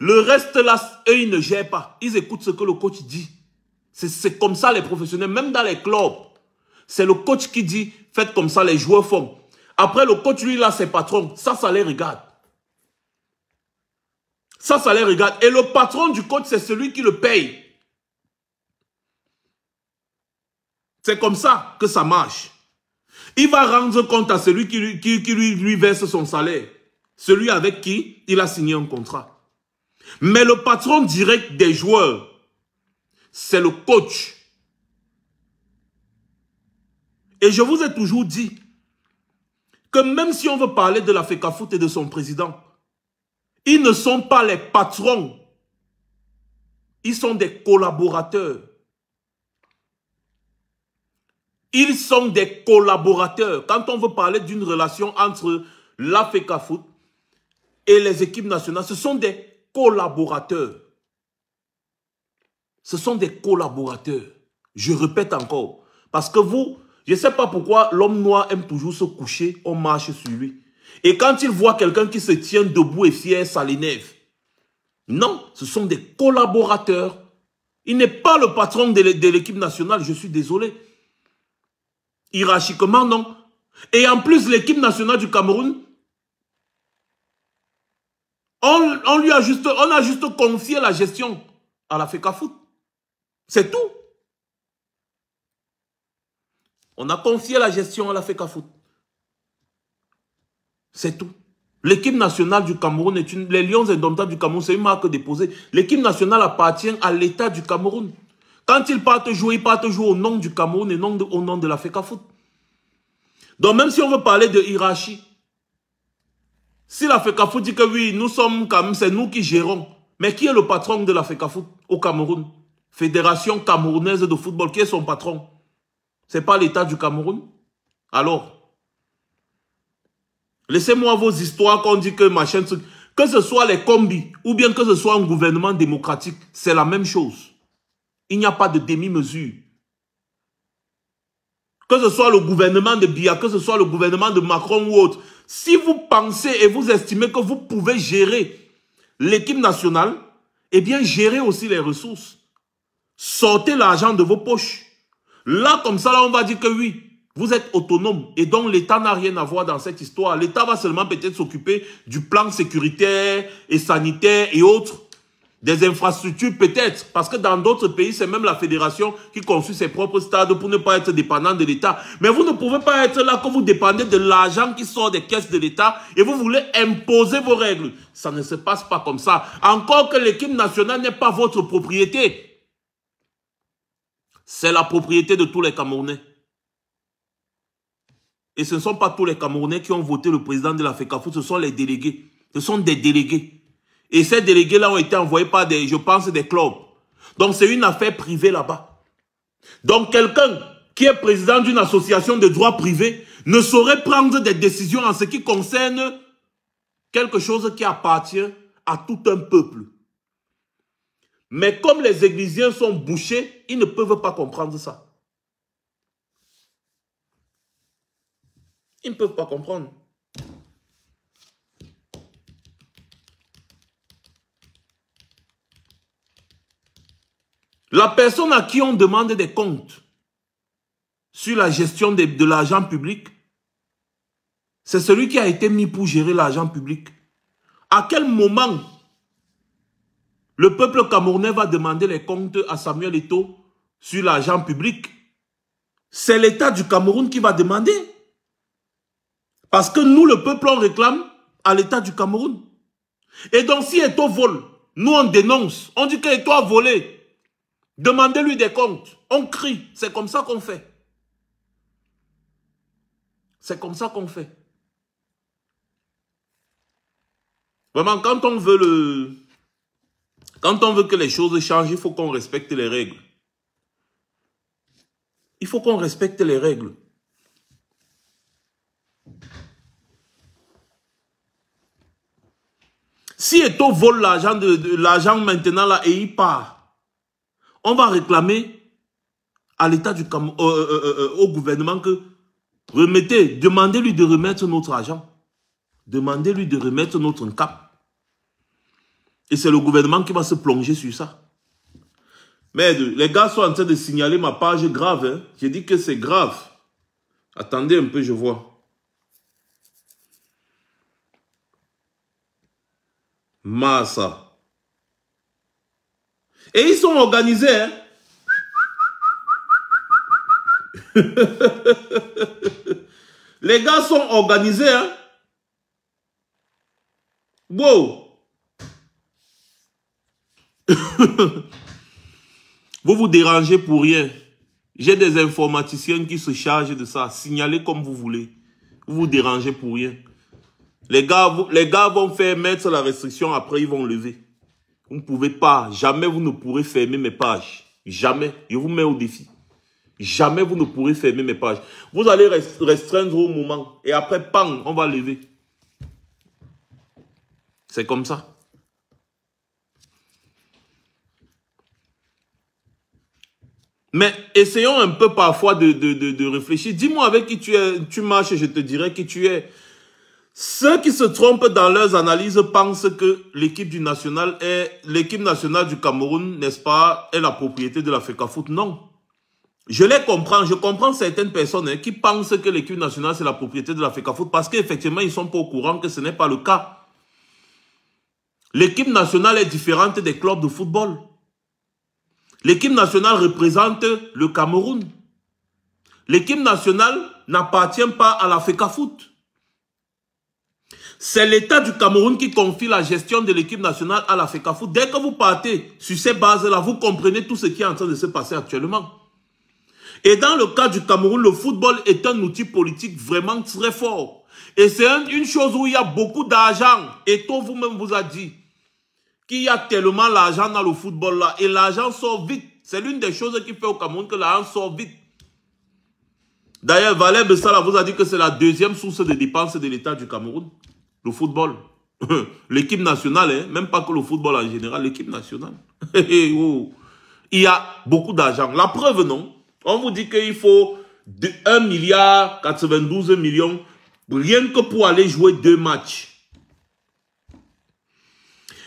Le reste là, eux, ils ne gèrent pas. Ils écoutent ce que le coach dit. C'est comme ça les professionnels, même dans les clubs. C'est le coach qui dit, faites comme ça, les joueurs font. Après, le coach, lui, là, c'est patron. Ça, ça les regarde. Ça, ça les regarde. Et le patron du coach, c'est celui qui le paye. C'est comme ça que ça marche. Il va rendre compte à celui qui, lui, verse son salaire. Celui avec qui il a signé un contrat. Mais le patron direct des joueurs, c'est le coach. Et je vous ai toujours dit que même si on veut parler de la FECAFOOT et de son président, ils ne sont pas les patrons. Ils sont des collaborateurs. Ils sont des collaborateurs. Quand on veut parler d'une relation entre l'AFECA Foot et les équipes nationales, ce sont des collaborateurs. Ce sont des collaborateurs. Je répète encore. Parce que vous, je ne sais pas pourquoi l'homme noir aime toujours se coucher, on marche sur lui. Et quand il voit quelqu'un qui se tient debout et fier, ça l'énerve. Non, ce sont des collaborateurs. Il n'est pas le patron de l'équipe nationale, je suis désolé. Hierarchiquement, non. Et en plus, l'équipe nationale du Cameroun, on, lui a juste, on a juste confié la gestion à la FECAFOOT. C'est tout. On a confié la gestion à la FECAFOOT. C'est tout. L'équipe nationale du Cameroun est une... Les Lions indomptables du Cameroun, c'est une marque déposée. L'équipe nationale appartient à l'État du Cameroun. Quand ils partent jouer, ils partent jouer au nom du Cameroun et non au nom de la FECAFOOT. Donc même si on veut parler de hiérarchie, si la FECAFOOT dit que oui, nous sommes comme c'est nous qui gérons, mais qui est le patron de la FECAFOOT au Cameroun Fédération Camerounaise de Football, qui est son patron C'est pas l'État du Cameroun Alors Laissez-moi vos histoires qu'on dit que machin, que ce soit les combis ou bien que ce soit un gouvernement démocratique, c'est la même chose. Il n'y a pas de demi-mesure. Que ce soit le gouvernement de Biya, que ce soit le gouvernement de Macron ou autre, si vous pensez et vous estimez que vous pouvez gérer l'équipe nationale, eh bien, gérez aussi les ressources. Sortez l'argent de vos poches. Là, comme ça, là, on va dire que oui, vous êtes autonome. Et donc, l'État n'a rien à voir dans cette histoire. L'État va seulement peut-être s'occuper du plan sécuritaire et sanitaire et autres. Des infrastructures peut-être, parce que dans d'autres pays, c'est même la fédération qui construit ses propres stades pour ne pas être dépendant de l'État. Mais vous ne pouvez pas être là quand vous dépendez de l'argent qui sort des caisses de l'État et vous voulez imposer vos règles. Ça ne se passe pas comme ça. Encore que l'équipe nationale n'est pas votre propriété. C'est la propriété de tous les Camerounais. Et ce ne sont pas tous les Camerounais qui ont voté le président de la FECAFO, ce sont les délégués. Ce sont des délégués. Et ces délégués-là ont été envoyés par des, je pense, des clubs. Donc c'est une affaire privée là-bas. Donc quelqu'un qui est président d'une association de droit privé ne saurait prendre des décisions en ce qui concerne quelque chose qui appartient à tout un peuple. Mais comme les églisiens sont bouchés, ils ne peuvent pas comprendre ça. Ils ne peuvent pas comprendre. La personne à qui on demande des comptes sur la gestion de, l'argent public, c'est celui qui a été mis pour gérer l'argent public. À quel moment le peuple camerounais va demander les comptes à Samuel Eto sur l'argent public C'est l'État du Cameroun qui va demander. Parce que nous, le peuple, on réclame à l'État du Cameroun. Et donc, si Eto vole, nous, on dénonce. On dit Eto a volé. Demandez-lui des comptes. On crie. C'est comme ça qu'on fait. C'est comme ça qu'on fait. Vraiment, quand on veut le... Quand on veut que les choses changent, il faut qu'on respecte les règles. Il faut qu'on respecte les règles. Si Eto vole l'argent de, maintenant là et il part, on va réclamer à l'État du euh, euh, euh, au gouvernement que remettez, demandez-lui de remettre notre argent. Demandez-lui de remettre notre cap. Et c'est le gouvernement qui va se plonger sur ça. Mais les gars sont en train de signaler ma page grave. Hein. J'ai dit que c'est grave. Attendez un peu, je vois. Massa. Et ils sont organisés. Hein. Les gars sont organisés. Hein? Wow. vous vous dérangez pour rien. J'ai des informaticiens qui se chargent de ça. Signalez comme vous voulez. Vous vous dérangez pour rien. Les gars, les gars vont faire mettre la restriction, après ils vont lever. Vous ne pouvez pas, jamais vous ne pourrez fermer mes pages. Jamais. Je vous mets au défi. Jamais vous ne pourrez fermer mes pages. Vous allez restreindre au moment. Et après, pang, on va lever. C'est comme ça. Mais essayons un peu parfois de, de, réfléchir. Dis-moi avec qui tu, es, tu marches et je te dirai qui tu es. Ceux qui se trompent dans leurs analyses pensent que l'équipe du national est l'équipe nationale du Cameroun, n'est-ce pas, est la propriété de la Foot. Non. Je les comprends. Je comprends certaines personnes hein, qui pensent que l'équipe nationale, c'est la propriété de la Foot. parce qu'effectivement, ils sont pas au courant que ce n'est pas le cas. L'équipe nationale est différente des clubs de football. L'équipe nationale représente le Cameroun. L'équipe nationale n'appartient pas à la FECAFOOT. C'est l'État du Cameroun qui confie la gestion de l'équipe nationale à la Dès que vous partez sur ces bases-là, vous comprenez tout ce qui est en train de se passer actuellement. Et dans le cas du Cameroun, le football est un outil politique vraiment très fort. Et c'est une chose où il y a beaucoup d'argent. Et toi, vous-même vous a dit qu'il y a tellement l'argent dans le football là. Et l'argent sort vite. C'est l'une des choses qui fait au Cameroun que l'argent sort vite. D'ailleurs, Valère Bessala vous a dit que c'est la deuxième source de dépenses de l'État du Cameroun le football. L'équipe nationale, hein, même pas que le football en général, l'équipe nationale. Oh. Il y a beaucoup d'argent. La preuve, non On vous dit qu'il faut 1 milliard 92 millions rien que pour aller jouer deux matchs.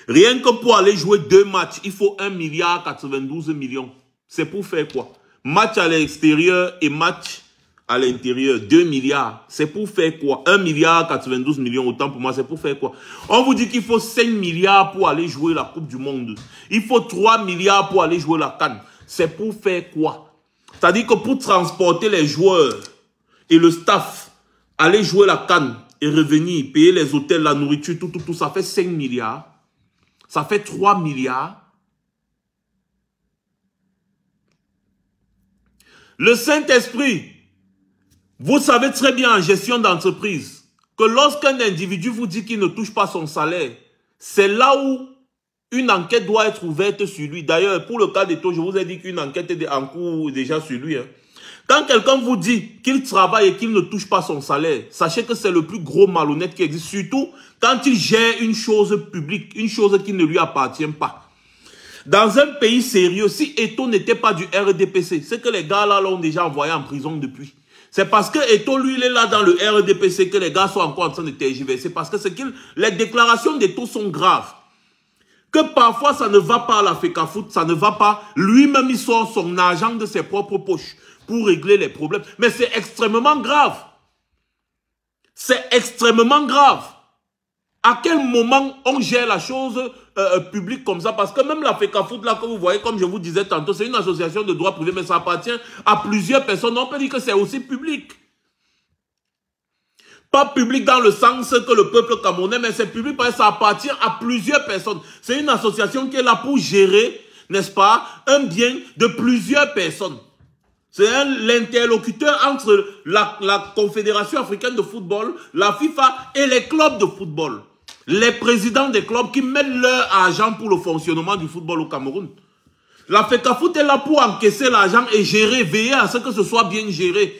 Rien que pour aller jouer deux matchs, il faut 1 milliard 92 millions. C'est pour faire quoi Match à l'extérieur et match à l'intérieur, 2 milliards, c'est pour faire quoi 1 milliard 92 millions, autant pour moi, c'est pour faire quoi On vous dit qu'il faut 5 milliards pour aller jouer la Coupe du Monde. Il faut 3 milliards pour aller jouer la Cannes. C'est pour faire quoi C'est-à-dire que pour transporter les joueurs et le staff, aller jouer la Cannes et revenir, payer les hôtels, la nourriture, tout, tout, tout, ça fait 5 milliards. Ça fait 3 milliards. Le Saint-Esprit vous savez très bien en gestion d'entreprise que lorsqu'un individu vous dit qu'il ne touche pas son salaire, c'est là où une enquête doit être ouverte sur lui. D'ailleurs, pour le cas d'eto, je vous ai dit qu'une enquête est en cours déjà sur lui. Hein. Quand quelqu'un vous dit qu'il travaille et qu'il ne touche pas son salaire, sachez que c'est le plus gros malhonnête qui existe, surtout quand il gère une chose publique, une chose qui ne lui appartient pas. Dans un pays sérieux, si Eto n'était pas du RDPC, c'est que les gars-là l'ont déjà envoyé en prison depuis. C'est parce que Eto, lui, il est là dans le RDPC e que les gars sont encore en train de C'est Parce que qu'il, les déclarations d'Eto sont graves. Que parfois, ça ne va pas à la Foot, ça ne va pas. Lui-même, il sort son argent de ses propres poches pour régler les problèmes. Mais c'est extrêmement grave. C'est extrêmement grave. À quel moment on gère la chose euh, euh, public comme ça, parce que même la FECAFOOT, là, que vous voyez, comme je vous disais tantôt, c'est une association de droit privé, mais ça appartient à plusieurs personnes. On peut dire que c'est aussi public. Pas public dans le sens que le peuple camerounais, mais c'est public parce que ça appartient à plusieurs personnes. C'est une association qui est là pour gérer, n'est-ce pas, un bien de plusieurs personnes. C'est l'interlocuteur entre la, la Confédération africaine de football, la FIFA et les clubs de football les présidents des clubs qui mettent leur argent pour le fonctionnement du football au Cameroun. La FECAFOOT est là pour encaisser l'argent et gérer, veiller à ce que ce soit bien géré.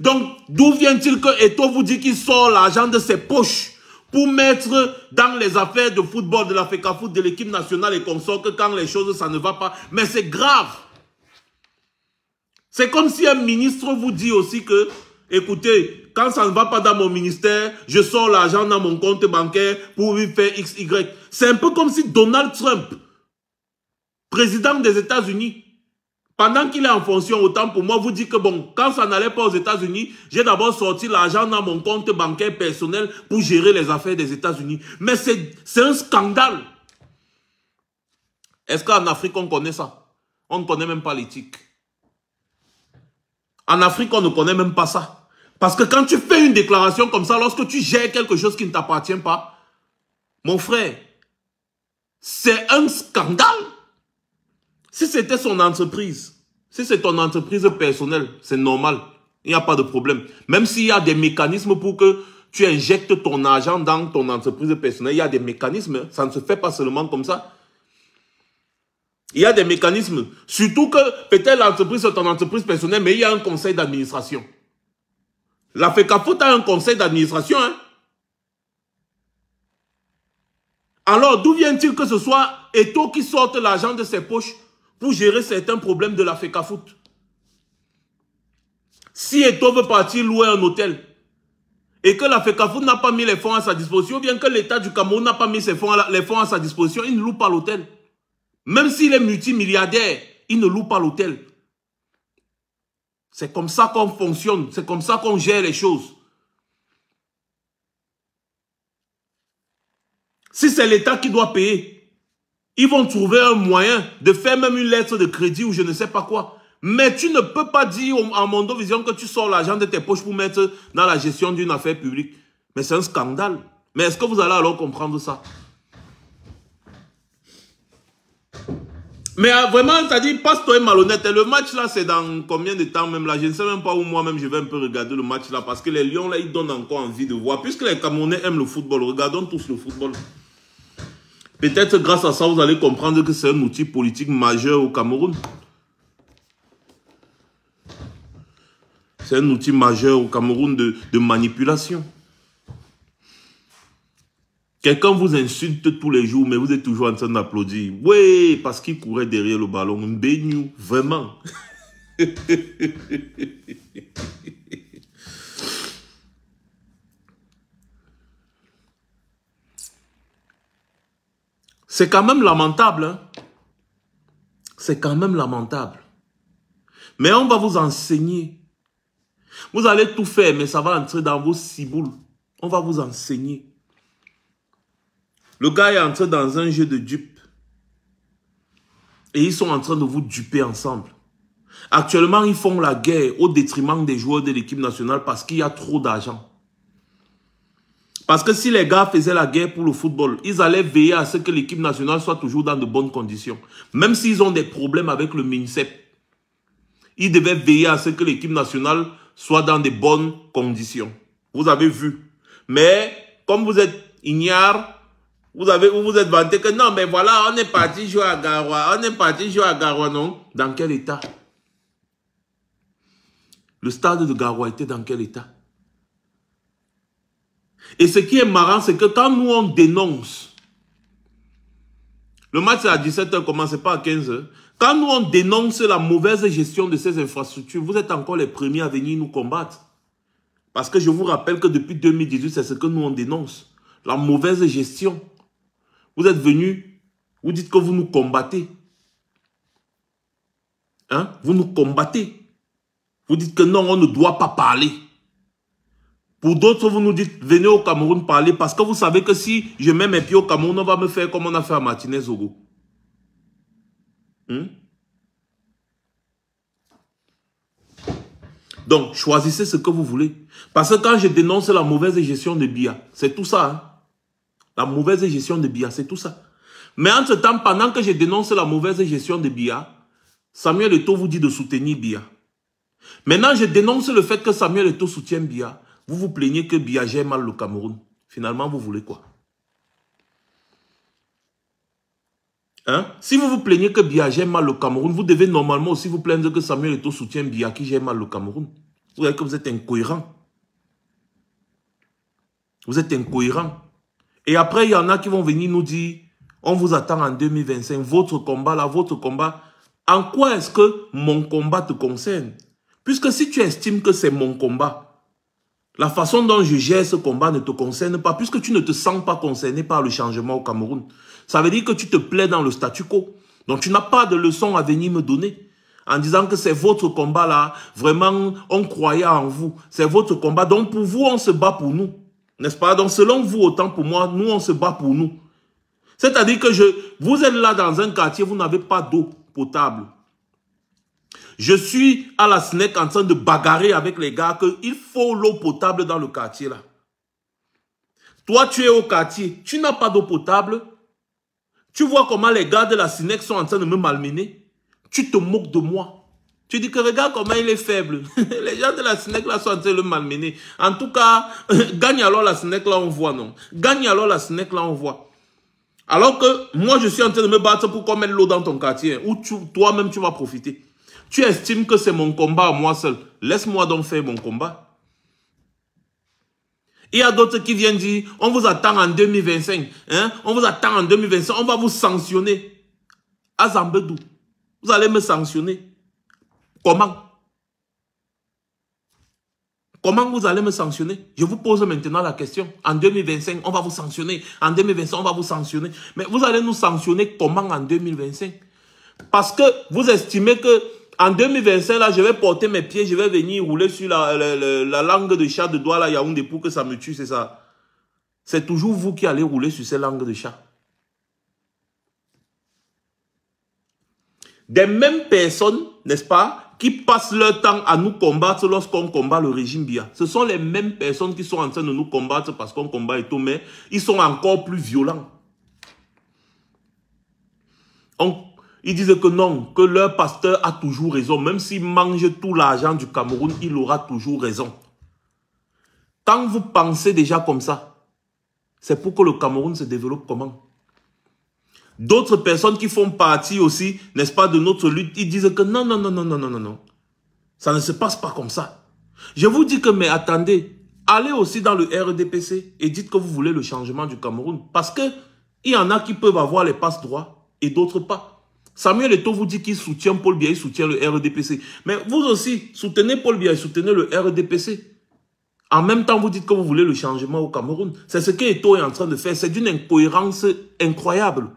Donc, d'où vient-il que Eto vous dit qu'il sort l'argent de ses poches pour mettre dans les affaires de football de la FECAFOOT, de l'équipe nationale et qu'on sort que quand les choses, ça ne va pas. Mais c'est grave. C'est comme si un ministre vous dit aussi que, écoutez, quand ça ne va pas dans mon ministère, je sors l'argent dans mon compte bancaire pour lui faire X, Y. C'est un peu comme si Donald Trump, président des États-Unis, pendant qu'il est en fonction, autant pour moi, vous dit que bon, quand ça n'allait pas aux États-Unis, j'ai d'abord sorti l'argent dans mon compte bancaire personnel pour gérer les affaires des États-Unis. Mais c'est un scandale. Est-ce qu'en Afrique, on connaît ça On ne connaît même pas l'éthique. En Afrique, on ne connaît même pas ça. Parce que quand tu fais une déclaration comme ça, lorsque tu gères quelque chose qui ne t'appartient pas, mon frère, c'est un scandale. Si c'était son entreprise, si c'est ton entreprise personnelle, c'est normal. Il n'y a pas de problème. Même s'il y a des mécanismes pour que tu injectes ton argent dans ton entreprise personnelle, il y a des mécanismes. Ça ne se fait pas seulement comme ça. Il y a des mécanismes. Surtout que peut-être l'entreprise, est ton entreprise personnelle, mais il y a un conseil d'administration. La FECAFOT a un conseil d'administration. Hein. Alors d'où vient-il que ce soit Eto qui sorte l'argent de ses poches pour gérer certains problèmes de la FECAFOT Si Eto veut partir louer un hôtel et que la FECAFOT n'a pas mis les fonds à sa disposition, bien que l'État du Cameroun n'a pas mis ses fonds, les fonds à sa disposition, il ne loue pas l'hôtel. Même s'il est multimilliardaire, il ne loue pas l'hôtel. C'est comme ça qu'on fonctionne, c'est comme ça qu'on gère les choses. Si c'est l'État qui doit payer, ils vont trouver un moyen de faire même une lettre de crédit ou je ne sais pas quoi. Mais tu ne peux pas dire à Mondovision que tu sors l'argent de tes poches pour mettre dans la gestion d'une affaire publique. Mais c'est un scandale. Mais est-ce que vous allez alors comprendre ça Mais euh, vraiment, t'as dit, passe-toi malhonnête. le match là, c'est dans combien de temps même là Je ne sais même pas où moi-même je vais un peu regarder le match là. Parce que les Lions là, ils donnent encore envie de voir. Puisque les Camerounais aiment le football, regardons tous le football. Peut-être grâce à ça, vous allez comprendre que c'est un outil politique majeur au Cameroun. C'est un outil majeur au Cameroun de manipulation. Quelqu'un vous insulte tous les jours, mais vous êtes toujours en train d'applaudir. Oui, parce qu'il courait derrière le ballon. baignou, vraiment. C'est quand même lamentable. Hein. C'est quand même lamentable. Mais on va vous enseigner. Vous allez tout faire, mais ça va entrer dans vos ciboules. On va vous enseigner. Le gars est entré dans un jeu de dupes. Et ils sont en train de vous duper ensemble. Actuellement, ils font la guerre au détriment des joueurs de l'équipe nationale parce qu'il y a trop d'argent. Parce que si les gars faisaient la guerre pour le football, ils allaient veiller à ce que l'équipe nationale soit toujours dans de bonnes conditions. Même s'ils ont des problèmes avec le MINCEP, ils devaient veiller à ce que l'équipe nationale soit dans de bonnes conditions. Vous avez vu. Mais, comme vous êtes ignares, vous, avez, vous êtes vanté que non, mais voilà, on est parti jouer à Garoua, on est parti jouer à Garoua, non Dans quel état Le stade de Garoua était dans quel état Et ce qui est marrant, c'est que quand nous, on dénonce, le match à 17h, commencez pas à 15h, quand nous, on dénonce la mauvaise gestion de ces infrastructures, vous êtes encore les premiers à venir nous combattre. Parce que je vous rappelle que depuis 2018, c'est ce que nous, on dénonce. La mauvaise gestion. Vous êtes venu, vous dites que vous nous combattez. Hein? Vous nous combattez. Vous dites que non, on ne doit pas parler. Pour d'autres, vous nous dites, venez au Cameroun parler parce que vous savez que si je mets mes pieds au Cameroun, on va me faire comme on a fait à Martinez Ogo. Hein? Donc, choisissez ce que vous voulez. Parce que quand je dénonce la mauvaise gestion de Bia, c'est tout ça. Hein. La mauvaise gestion de Bia, c'est tout ça. Mais entre-temps, pendant que je dénonce la mauvaise gestion de Bia, Samuel Eto vous dit de soutenir Bia. Maintenant, je dénonce le fait que Samuel Eto soutient Bia. Vous vous plaignez que Bia gère mal le Cameroun. Finalement, vous voulez quoi hein? Si vous vous plaignez que Bia gère mal le Cameroun, vous devez normalement aussi vous plaindre que Samuel Eto soutient Bia qui gère mal le Cameroun. Vous voyez que vous êtes incohérent. Vous êtes incohérent. Et après, il y en a qui vont venir nous dire, on vous attend en 2025, votre combat là, votre combat. En quoi est-ce que mon combat te concerne Puisque si tu estimes que c'est mon combat, la façon dont je gère ce combat ne te concerne pas, puisque tu ne te sens pas concerné par le changement au Cameroun. Ça veut dire que tu te plais dans le statu quo. Donc tu n'as pas de leçon à venir me donner en disant que c'est votre combat là, vraiment, on croyait en vous. C'est votre combat, donc pour vous, on se bat pour nous. N'est-ce pas Donc selon vous, autant pour moi, nous, on se bat pour nous. C'est-à-dire que je, vous êtes là dans un quartier, vous n'avez pas d'eau potable. Je suis à la SNEC en train de bagarrer avec les gars qu'il faut l'eau potable dans le quartier là. Toi, tu es au quartier, tu n'as pas d'eau potable. Tu vois comment les gars de la SNEC sont en train de me malmener. Tu te moques de moi. Tu dis que regarde comment il est faible. Les gens de la SNEC là sont en train de le malmener. En tout cas, gagne alors la SNEC là, on voit, non Gagne alors la SNEC là, on voit. Alors que moi, je suis en train de me battre pour qu'on mette l'eau dans ton quartier, hein, où toi-même tu vas profiter. Tu estimes que c'est mon combat à moi seul. Laisse-moi donc faire mon combat. Il y a d'autres qui viennent dire, on vous attend en 2025, hein? on vous attend en 2025, on va vous sanctionner. Azambedou, vous allez me sanctionner. Comment Comment vous allez me sanctionner Je vous pose maintenant la question. En 2025, on va vous sanctionner. En 2025, on va vous sanctionner. Mais vous allez nous sanctionner comment en 2025 Parce que vous estimez que en 2025, là, je vais porter mes pieds, je vais venir rouler sur la, langue de chat de doigt, Yaoundé, pour que ça me tue, c'est ça. C'est toujours vous qui allez rouler sur ces langues de chat. Des mêmes personnes, n'est-ce pas, qui passent leur temps à nous combattre lorsqu'on combat le régime Bia. Ce sont les mêmes personnes qui sont en train de nous combattre parce qu'on combat et tout, mais ils sont encore plus violents. ils disent que non, que leur pasteur a toujours raison. Même s'il mange tout l'argent du Cameroun, il aura toujours raison. Quand vous pensez déjà comme ça, c'est pour que le Cameroun se développe comment D'autres personnes qui font partie aussi, n'est-ce pas, de notre lutte, ils disent que non, non, non, non, non, non, non, non. Ça ne se passe pas comme ça. Je vous dis que, mais attendez, allez aussi dans le RDPC et dites que vous voulez le changement du Cameroun. Parce que il y en a qui peuvent avoir les passes droits et d'autres pas. Samuel Eto vous dit qu'il soutient Paul Biya, il soutient le RDPC. Mais vous aussi, soutenez Paul Biya, soutenez le RDPC. En même temps, vous dites que vous voulez le changement au Cameroun. C'est ce que Eto est en train de faire. C'est d'une incohérence incroyable.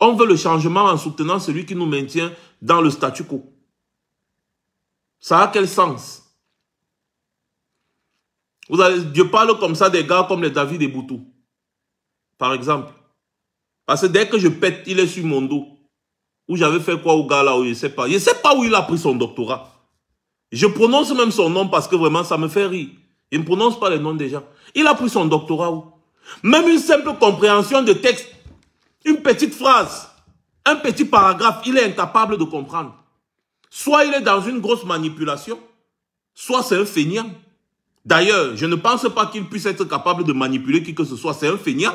On veut le changement en soutenant celui qui nous maintient dans le statu quo. Ça a quel sens Vous Dieu parle comme ça des gars comme les David et Boutou, par exemple. Parce que dès que je pète, il est sur mon dos. Ou j'avais fait quoi au gars là, où je ne sais pas. Je ne sais pas où il a pris son doctorat. Je prononce même son nom parce que vraiment, ça me fait rire. Il ne prononce pas les noms des gens. Il a pris son doctorat où Même une simple compréhension de texte une petite phrase, un petit paragraphe, il est incapable de comprendre. Soit il est dans une grosse manipulation, soit c'est un feignant. D'ailleurs, je ne pense pas qu'il puisse être capable de manipuler qui que ce soit, c'est un feignant.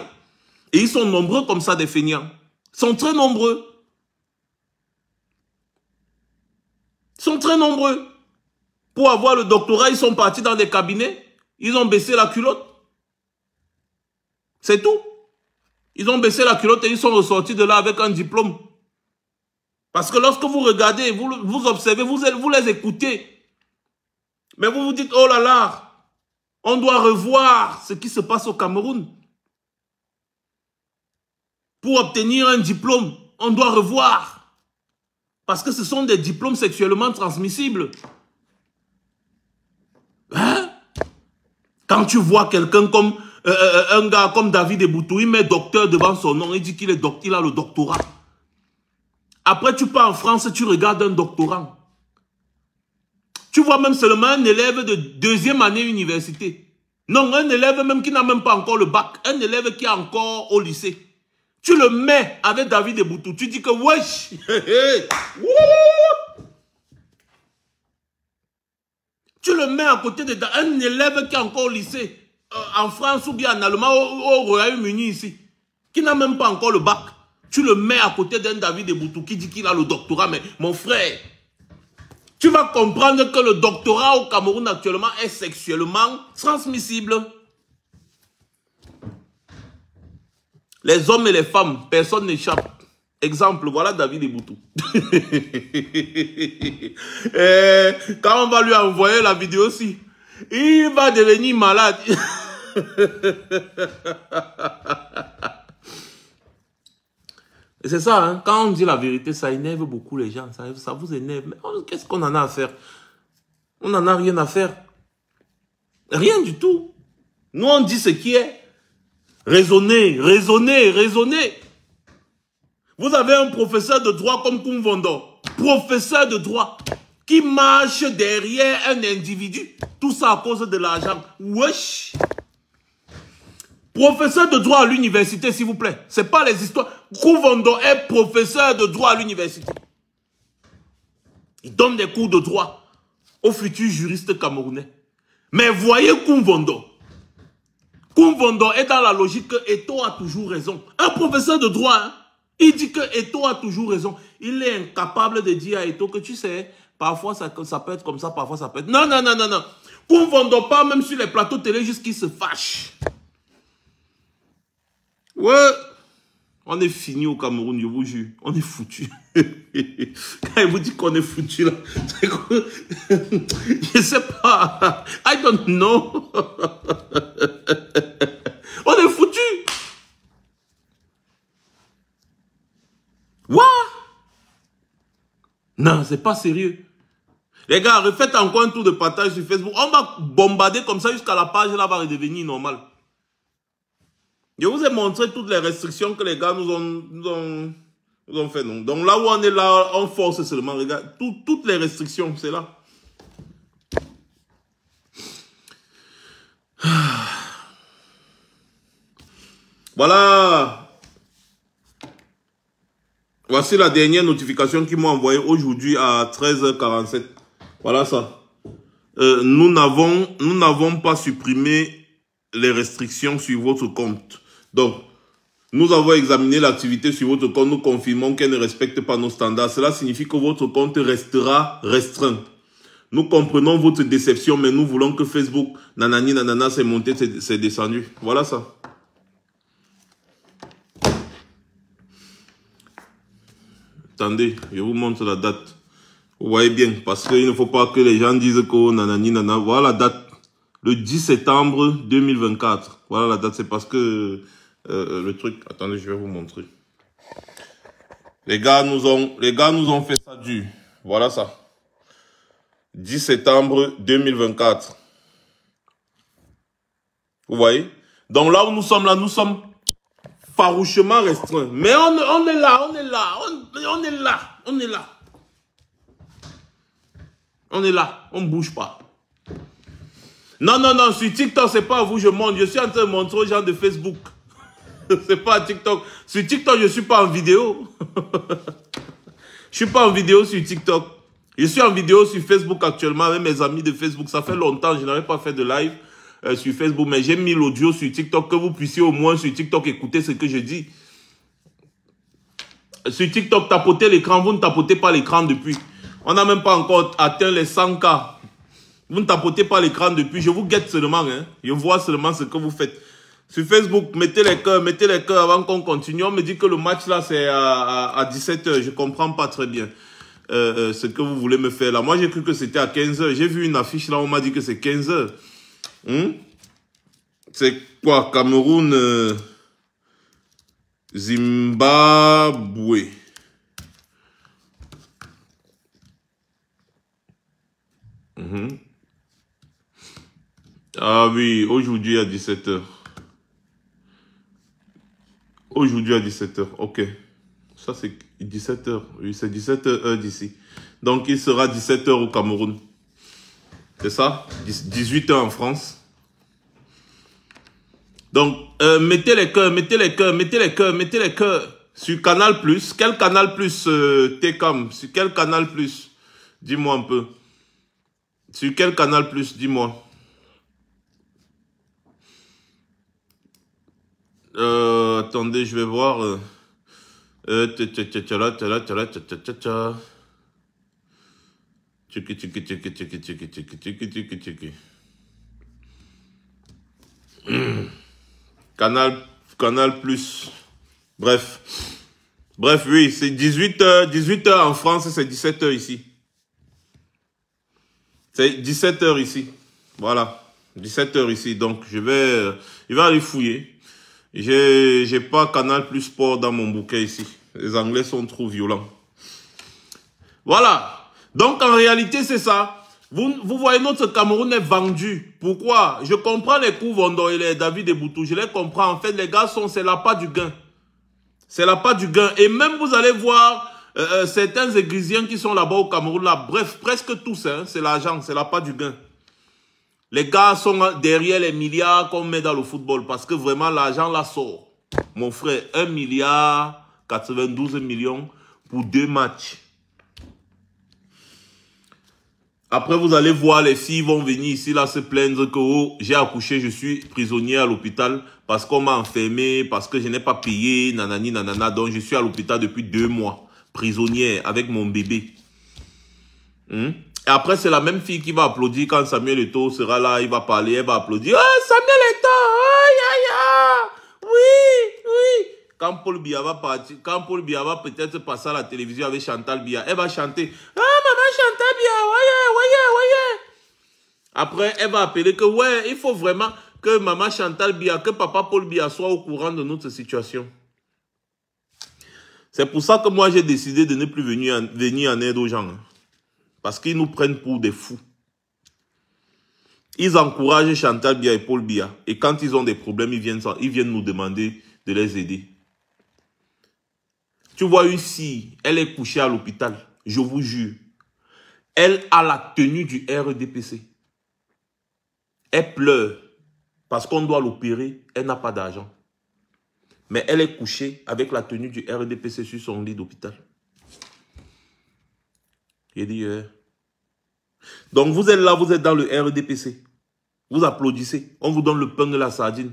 Et ils sont nombreux comme ça, des feignants. Ils sont très nombreux. Ils sont très nombreux. Pour avoir le doctorat, ils sont partis dans des cabinets. Ils ont baissé la culotte. C'est tout. Ils ont baissé la culotte et ils sont ressortis de là avec un diplôme. Parce que lorsque vous regardez, vous, vous observez, vous, vous les écoutez. Mais vous vous dites, oh là là, on doit revoir ce qui se passe au Cameroun. Pour obtenir un diplôme, on doit revoir. Parce que ce sont des diplômes sexuellement transmissibles. Hein? Quand tu vois quelqu'un comme euh, euh, euh, un gars comme David Eboutou, il met docteur devant son nom, il dit qu'il est docteur, il a le doctorat. Après, tu pars en France, tu regardes un doctorant. Tu vois même seulement un élève de deuxième année université. Non, un élève même qui n'a même pas encore le bac, un élève qui est encore au lycée. Tu le mets avec David Eboutou, tu dis que wesh Tu le mets à côté de un élève qui est encore au lycée. Euh, en France ou bien en Allemagne, au, Royaume-Uni ici, qui n'a même pas encore le bac. Tu le mets à côté d'un David Eboutou qui dit qu'il a le doctorat, mais mon frère, tu vas comprendre que le doctorat au Cameroun actuellement est sexuellement transmissible. Les hommes et les femmes, personne n'échappe. Exemple, voilà David Eboutou. Eh, quand on va lui envoyer la vidéo aussi, il va devenir malade. C'est ça, hein. quand on dit la vérité, ça énerve beaucoup les gens, ça, vous énerve. Mais qu'est-ce qu'on en a à faire On n'en a rien à faire. Rien du tout. Nous, on dit ce qui est. Raisonnez, raisonnez, raisonnez. Vous avez un professeur de droit comme Kumvondo. Professeur de droit qui marche derrière un individu. Tout ça à cause de l'argent. Wesh Professeur de droit à l'université, s'il vous plaît. C'est pas les histoires. Kouvondo est professeur de droit à l'université. Il donne des cours de droit aux futurs juristes camerounais. Mais voyez Kouvondo. Kouvondo est dans la logique que Eto a toujours raison. Un professeur de droit, hein. il dit que Eto a toujours raison. Il est incapable de dire à Eto que tu sais, Parfois, ça, peut être comme ça, parfois, ça peut être... Non, non, non, non, non. vend pas, même sur les plateaux télé, jusqu'ils se fâchent. Ouais. On est fini au Cameroun, je vous jure. On est foutu. Quand il vous dit qu'on est foutu, là, je sais pas. I don't know. On est foutu. What? Non, c'est pas sérieux. Les gars, refaites encore un tour de partage sur Facebook. On va bombarder comme ça jusqu'à la page là va redevenir normale. Je vous ai montré toutes les restrictions que les gars nous ont, fait. Donc. là où on est là, on force seulement. Regarde, toutes les restrictions, c'est là. Voilà. Voici la dernière notification qu'ils m'ont envoyée aujourd'hui à 13h47. Voilà ça. Euh, nous n'avons pas supprimé les restrictions sur votre compte. Donc, nous avons examiné l'activité sur votre compte. Nous confirmons qu'elle ne respecte pas nos standards. Cela signifie que votre compte restera restreint. Nous comprenons votre déception, mais nous voulons que Facebook, nanani, nanana, s'est monté, s'est descendu. Voilà ça. Attendez, je vous montre la date. Vous voyez bien, parce qu'il ne faut pas que les gens disent que nanani nana. Voilà la date, le 10 septembre 2024. Voilà la date, c'est parce que euh, le truc... Attendez, je vais vous montrer. Les gars nous ont, les gars nous ont fait ça du Voilà ça. 10 septembre 2024. Vous voyez Donc là où nous sommes, là, nous sommes farouchement restreints. Mais on, est là, on est là, on est là, on est là. On est là, on ne bouge pas. Non, non, non, sur TikTok, ce n'est pas à vous, je montre. Je suis en train de montrer aux gens de Facebook. Ce n'est pas à TikTok. Sur TikTok, je ne suis pas en vidéo. je ne suis pas en vidéo sur TikTok. Je suis en vidéo sur Facebook actuellement avec mes amis de Facebook. Ça fait longtemps, je n'avais pas fait de live euh, sur Facebook, mais j'ai mis l'audio sur TikTok, que vous puissiez au moins sur TikTok écouter ce que je dis. Sur TikTok, tapotez l'écran, vous ne tapotez pas l'écran depuis. On n'a même pas encore atteint les 100 cas. Vous ne tapotez pas l'écran depuis. Je vous guette seulement. Hein. Je vois seulement ce que vous faites. Sur Facebook, mettez les cœurs, mettez les cœurs avant qu'on continue. On me dit que le match là, c'est à, 17h. Je comprends pas très bien euh, euh, ce que vous voulez me faire là. Moi, j'ai cru que c'était à 15h. J'ai vu une affiche là, on m'a dit que c'est 15h. Hum? Hein? C'est quoi Cameroun euh, Zimbabwe. Mhm. Ah oui, aujourd'hui à 17h. Aujourd'hui à 17h, ok. Ça c'est 17h, oui c'est 17h d'ici. Donc il sera 17h au Cameroun. C'est ça 18h en France. Donc, euh, mettez les cœurs, mettez les cœurs, mettez les cœurs, mettez les cœurs. Sur Canal+, quel Canal+, Plus euh, t Sur quel Canal+, Plus? dis-moi un peu. Sur quel canal plus, dis-moi euh, Attendez, je vais voir. Canal, Canal Plus. Bref. Bref, oui, c'est 18h. 18h en France, c'est 17h ici. C'est 17h ici. Voilà. 17h ici. Donc, je vais, il euh, va aller fouiller. J'ai, j'ai pas Canal Plus Sport dans mon bouquet ici. Les Anglais sont trop violents. Voilà. Donc, en réalité, c'est ça. Vous, vous voyez, notre Cameroun est vendu. Pourquoi Je comprends les coups Vondo et les David et Boutou. Je les comprends. En fait, les gars c'est la pas du gain. C'est la pas du gain. Et même, vous allez voir euh, euh, certains églisiens qui sont là-bas au Cameroun, là, bref, presque tous, hein, c'est l'argent, c'est la pas du gain. Les gars sont derrière les milliards qu'on met dans le football parce que vraiment l'argent là sort. Mon frère, 1 milliard 92 millions pour deux matchs. Après, vous allez voir, les filles vont venir ici, là, se plaindre que, oh, j'ai accouché, je suis prisonnier à l'hôpital parce qu'on m'a enfermé, parce que je n'ai pas payé, nanani, nanana, donc je suis à l'hôpital depuis deux mois prisonnière avec mon bébé. Hmm? Et après, c'est la même fille qui va applaudir quand Samuel Eto'o sera là, il va parler, elle va applaudir. oh, Samuel Eto'o, oh, ya, ya, oui, oui. Quand Paul Bia va partir, quand Paul Bia va peut-être passer à la télévision avec Chantal Bia, elle va chanter. Ah, maman Chantal Biya, ouais, ouais, ouais, Après, elle va appeler que ouais, il faut vraiment que maman Chantal Bia, que papa Paul Bia soit au courant de notre situation. C'est pour ça que moi, j'ai décidé de ne plus venir en, venir en aide aux gens. Hein. Parce qu'ils nous prennent pour des fous. Ils encouragent Chantal Bia et Paul Bia. Et quand ils ont des problèmes, ils viennent, ils viennent nous demander de les aider. Tu vois ici, elle est couchée à l'hôpital. Je vous jure. Elle a la tenue du RDPC. Elle pleure parce qu'on doit l'opérer. Elle n'a pas d'argent. Mais elle est couchée avec la tenue du RDPC sur son lit d'hôpital. Euh. Donc vous êtes là, vous êtes dans le RDPC. Vous applaudissez. On vous donne le pain et la sardine.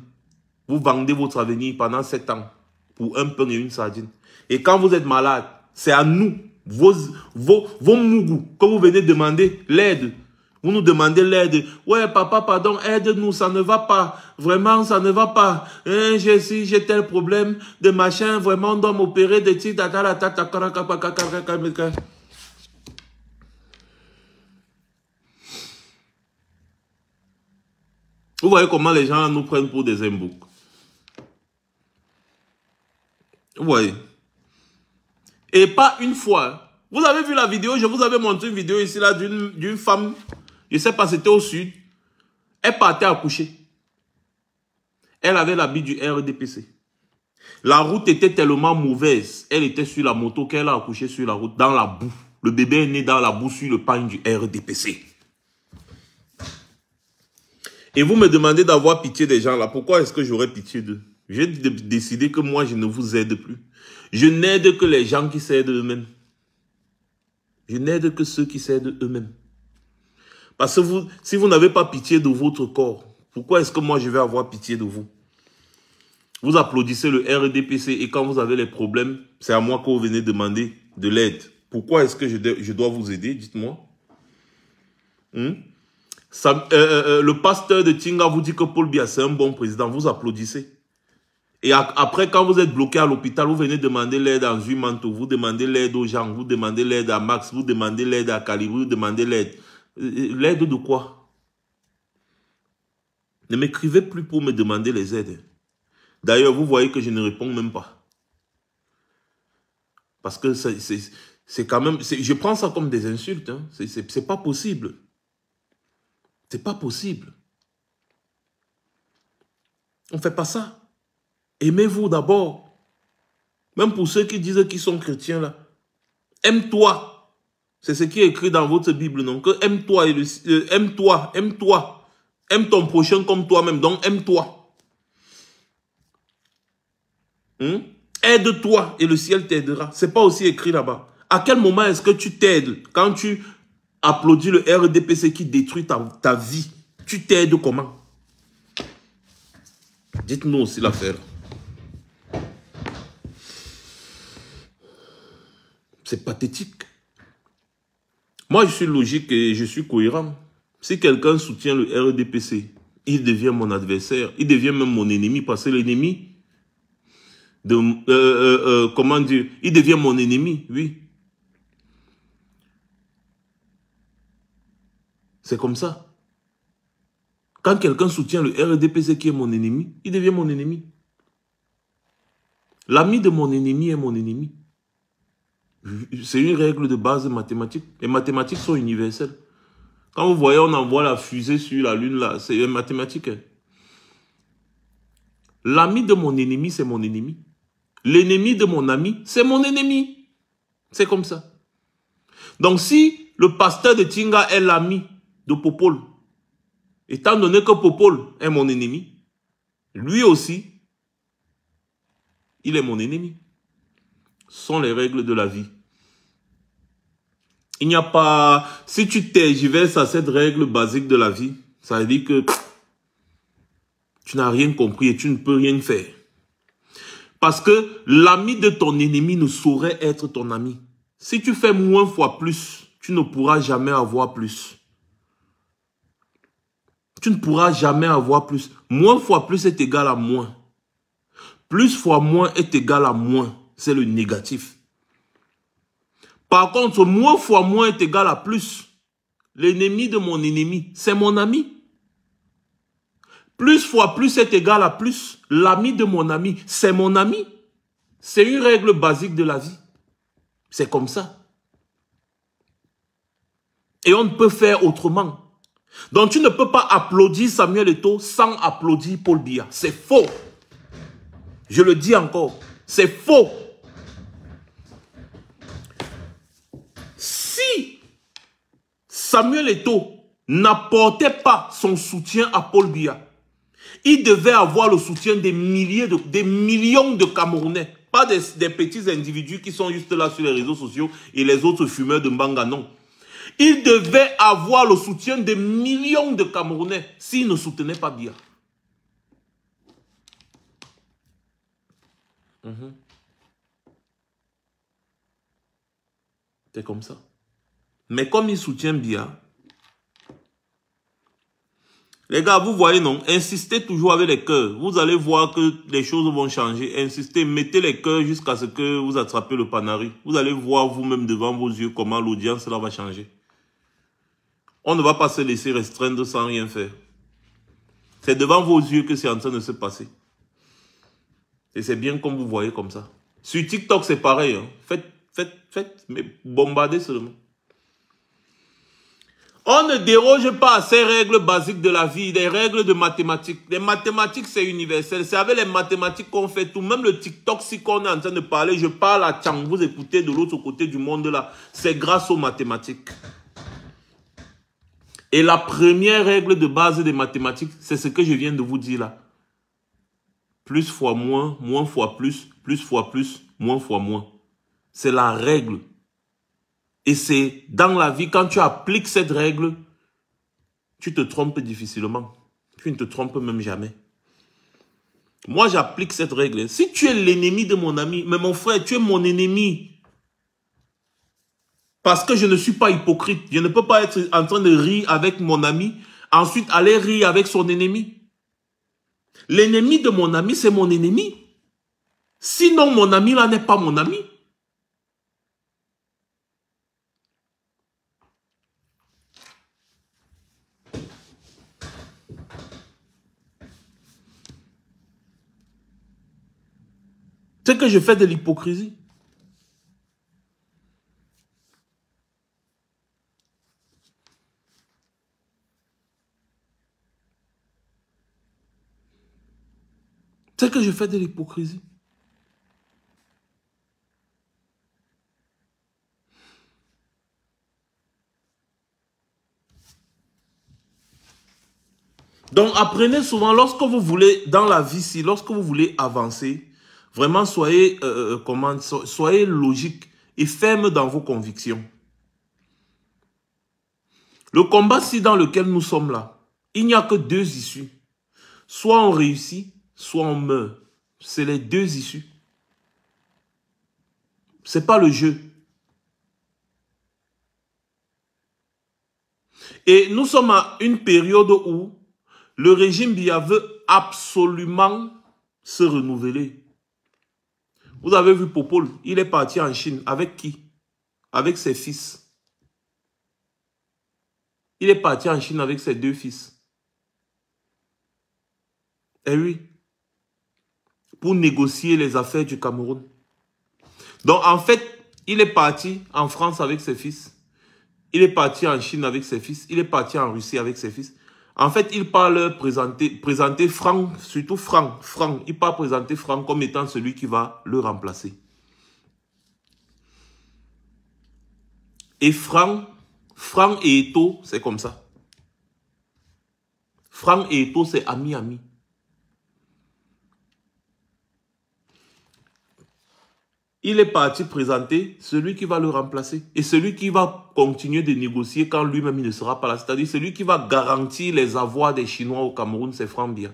Vous vendez votre avenir pendant sept ans pour un pain et une sardine. Et quand vous êtes malade, c'est à nous, vos, vos, vos mougous, que vous venez demander l'aide vous nous demandez l'aide. Ouais, papa, pardon, aide-nous, ça ne va pas. Vraiment, ça ne va pas. Hein, j'ai si j'ai tel problème de machin, vraiment, on doit m'opérer de ti Vous voyez comment les gens nous prennent pour des imboucs. Vous voyez. Et pas une fois. Vous avez vu la vidéo, je vous avais montré une vidéo ici là d'une femme je ne sais pas, c'était au sud. Elle partait accoucher. Elle avait l'habit du RDPC. La route était tellement mauvaise. Elle était sur la moto qu'elle a accouché sur la route, dans la boue. Le bébé est né dans la boue sur le panne du RDPC. Et vous me demandez d'avoir pitié des gens là. Pourquoi est-ce que j'aurais pitié d'eux J'ai décidé que moi, je ne vous aide plus. Je n'aide que les gens qui s'aident eux-mêmes. Je n'aide que ceux qui s'aident eux-mêmes. Parce que vous, si vous n'avez pas pitié de votre corps, pourquoi est-ce que moi je vais avoir pitié de vous Vous applaudissez le RDPC et quand vous avez les problèmes, c'est à moi que vous venez demander de l'aide. Pourquoi est-ce que je, dois vous aider Dites-moi. Hmm? Euh, euh, euh, le pasteur de Tinga vous dit que Paul Biya, c'est un bon président. Vous applaudissez. Et après, quand vous êtes bloqué à l'hôpital, vous venez demander l'aide à Jean-Manto, vous demandez l'aide aux gens, vous demandez l'aide à Max, vous demandez l'aide à Calibri, vous demandez l'aide. Euh, euh, l'aide de quoi Ne m'écrivez plus pour me demander les aides. D'ailleurs, vous voyez que je ne réponds même pas. Parce que c'est quand même... Je prends ça comme des insultes. Hein. Ce C'est pas possible. C'est pas possible. On ne fait pas ça. Aimez-vous d'abord. Même pour ceux qui disent qu'ils sont chrétiens, là. Aime-toi. C'est ce qui est écrit dans votre Bible, non Que aime-toi, euh, aime-toi, aime-toi. Aime ton prochain comme toi-même, donc aime-toi. Hmm? Aide-toi et le ciel t'aidera. C'est pas aussi écrit là-bas. À quel moment est-ce que tu t'aides quand tu applaudis le RDPC qui détruit ta, ta vie Tu t'aides comment Dites-nous aussi l'affaire. C'est pathétique. Moi, je suis logique et je suis cohérent. Si quelqu'un soutient le RDPC, il devient mon adversaire, il devient même mon ennemi, parce que l'ennemi, de, euh, euh, euh, comment dire, il devient mon ennemi, oui. C'est comme ça. Quand quelqu'un soutient le RDPC qui est mon ennemi, il devient mon ennemi. L'ami de mon ennemi est mon ennemi. C'est une règle de base mathématique. Les mathématiques sont universelles. Quand vous voyez, on envoie la fusée sur la Lune, là, c'est mathématique. L'ami de mon ennemi, c'est mon ennemi. L'ennemi de mon ami, c'est mon ennemi. C'est comme ça. Donc si le pasteur de Tinga est l'ami de Popol, étant donné que Popol est mon ennemi, lui aussi, il est mon ennemi sont les règles de la vie. Il n'y a pas... Si tu tergiverses à cette règle basique de la vie, ça veut dire que tu n'as rien compris et tu ne peux rien faire. Parce que l'ami de ton ennemi ne saurait être ton ami. Si tu fais moins fois plus, tu ne pourras jamais avoir plus. Tu ne pourras jamais avoir plus. Moins fois plus est égal à moins. Plus fois moins est égal à moins c'est le négatif. Par contre, moins fois moins est égal à plus. L'ennemi de mon ennemi, c'est mon ami. Plus fois plus est égal à plus. L'ami de mon ami, c'est mon ami. C'est une règle basique de la vie. C'est comme ça. Et on ne peut faire autrement. Donc tu ne peux pas applaudir Samuel Eto'o sans applaudir Paul Biya. C'est faux. Je le dis encore, c'est faux. Samuel Eto n'apportait pas son soutien à Paul Biya. Il devait avoir le soutien des milliers, des millions de Camerounais. Pas des, petits individus qui sont juste là sur les réseaux sociaux et les autres fumeurs de Mbanga, Il devait avoir le soutien des millions de Camerounais s'il ne soutenait pas Biya. Mhm. C'est comme ça. Mais comme il soutient bien. les gars, vous voyez, non Insistez toujours avec les cœurs. Vous allez voir que les choses vont changer. Insistez, mettez les cœurs jusqu'à ce que vous attrapez le panari. Vous allez voir vous-même devant vos yeux comment l'audience là va changer. On ne va pas se laisser restreindre sans rien faire. C'est devant vos yeux que c'est en train de se passer. Et c'est bien comme vous voyez comme ça. Sur TikTok, c'est pareil. Hein. Faites, faites, faites, mais bombardez seulement. On ne déroge pas à ces règles basiques de la vie, des règles de mathématiques. Les mathématiques, c'est universel. C'est avec les mathématiques qu'on fait tout. Même le TikTok, si qu'on est en train de parler, je parle à Tchang, vous écoutez de l'autre côté du monde là. C'est grâce aux mathématiques. Et la première règle de base des mathématiques, c'est ce que je viens de vous dire là. Plus fois moins, moins fois plus, plus fois plus, moins fois moins. C'est la règle et c'est dans la vie, quand tu appliques cette règle, tu te trompes difficilement. Tu ne te trompes même jamais. Moi, j'applique cette règle. Si tu es l'ennemi de mon ami, mais mon frère, tu es mon ennemi. Parce que je ne suis pas hypocrite. Je ne peux pas être en train de rire avec mon ami, ensuite aller rire avec son ennemi. L'ennemi de mon ami, c'est mon ennemi. Sinon, mon ami là n'est pas mon ami. C'est que je fais de l'hypocrisie. C'est que je fais de l'hypocrisie. Donc apprenez souvent, lorsque vous voulez, dans la vie, si lorsque vous voulez avancer, Vraiment, soyez, euh, euh soyez logique et ferme dans vos convictions. Le combat si dans lequel nous sommes là, il n'y a que deux issues. Soit on réussit, soit on meurt. C'est les deux issues. Ce n'est pas le jeu. Et nous sommes à une période où le régime Bia veut absolument se renouveler. Vous avez vu Popol, il est parti en Chine avec qui Avec ses fils. Il est parti en Chine avec ses deux fils. Eh oui. Pour négocier les affaires du Cameroun. Donc en fait, il est parti en France avec ses fils. Il est parti en Chine avec ses fils. Il est parti en Russie avec ses fils. En fait, il parle présenter, présenter Franck, surtout Franck, Franck, il parle présenter Franck comme étant celui qui va le remplacer. Et Franck, Franck et Eto, c'est comme ça. Franck et Eto, c'est ami-ami. il est parti présenter celui qui va le remplacer et celui qui va continuer de négocier quand lui-même ne sera pas là. C'est-à-dire celui qui va garantir les avoirs des Chinois au Cameroun, c'est Franck Bia.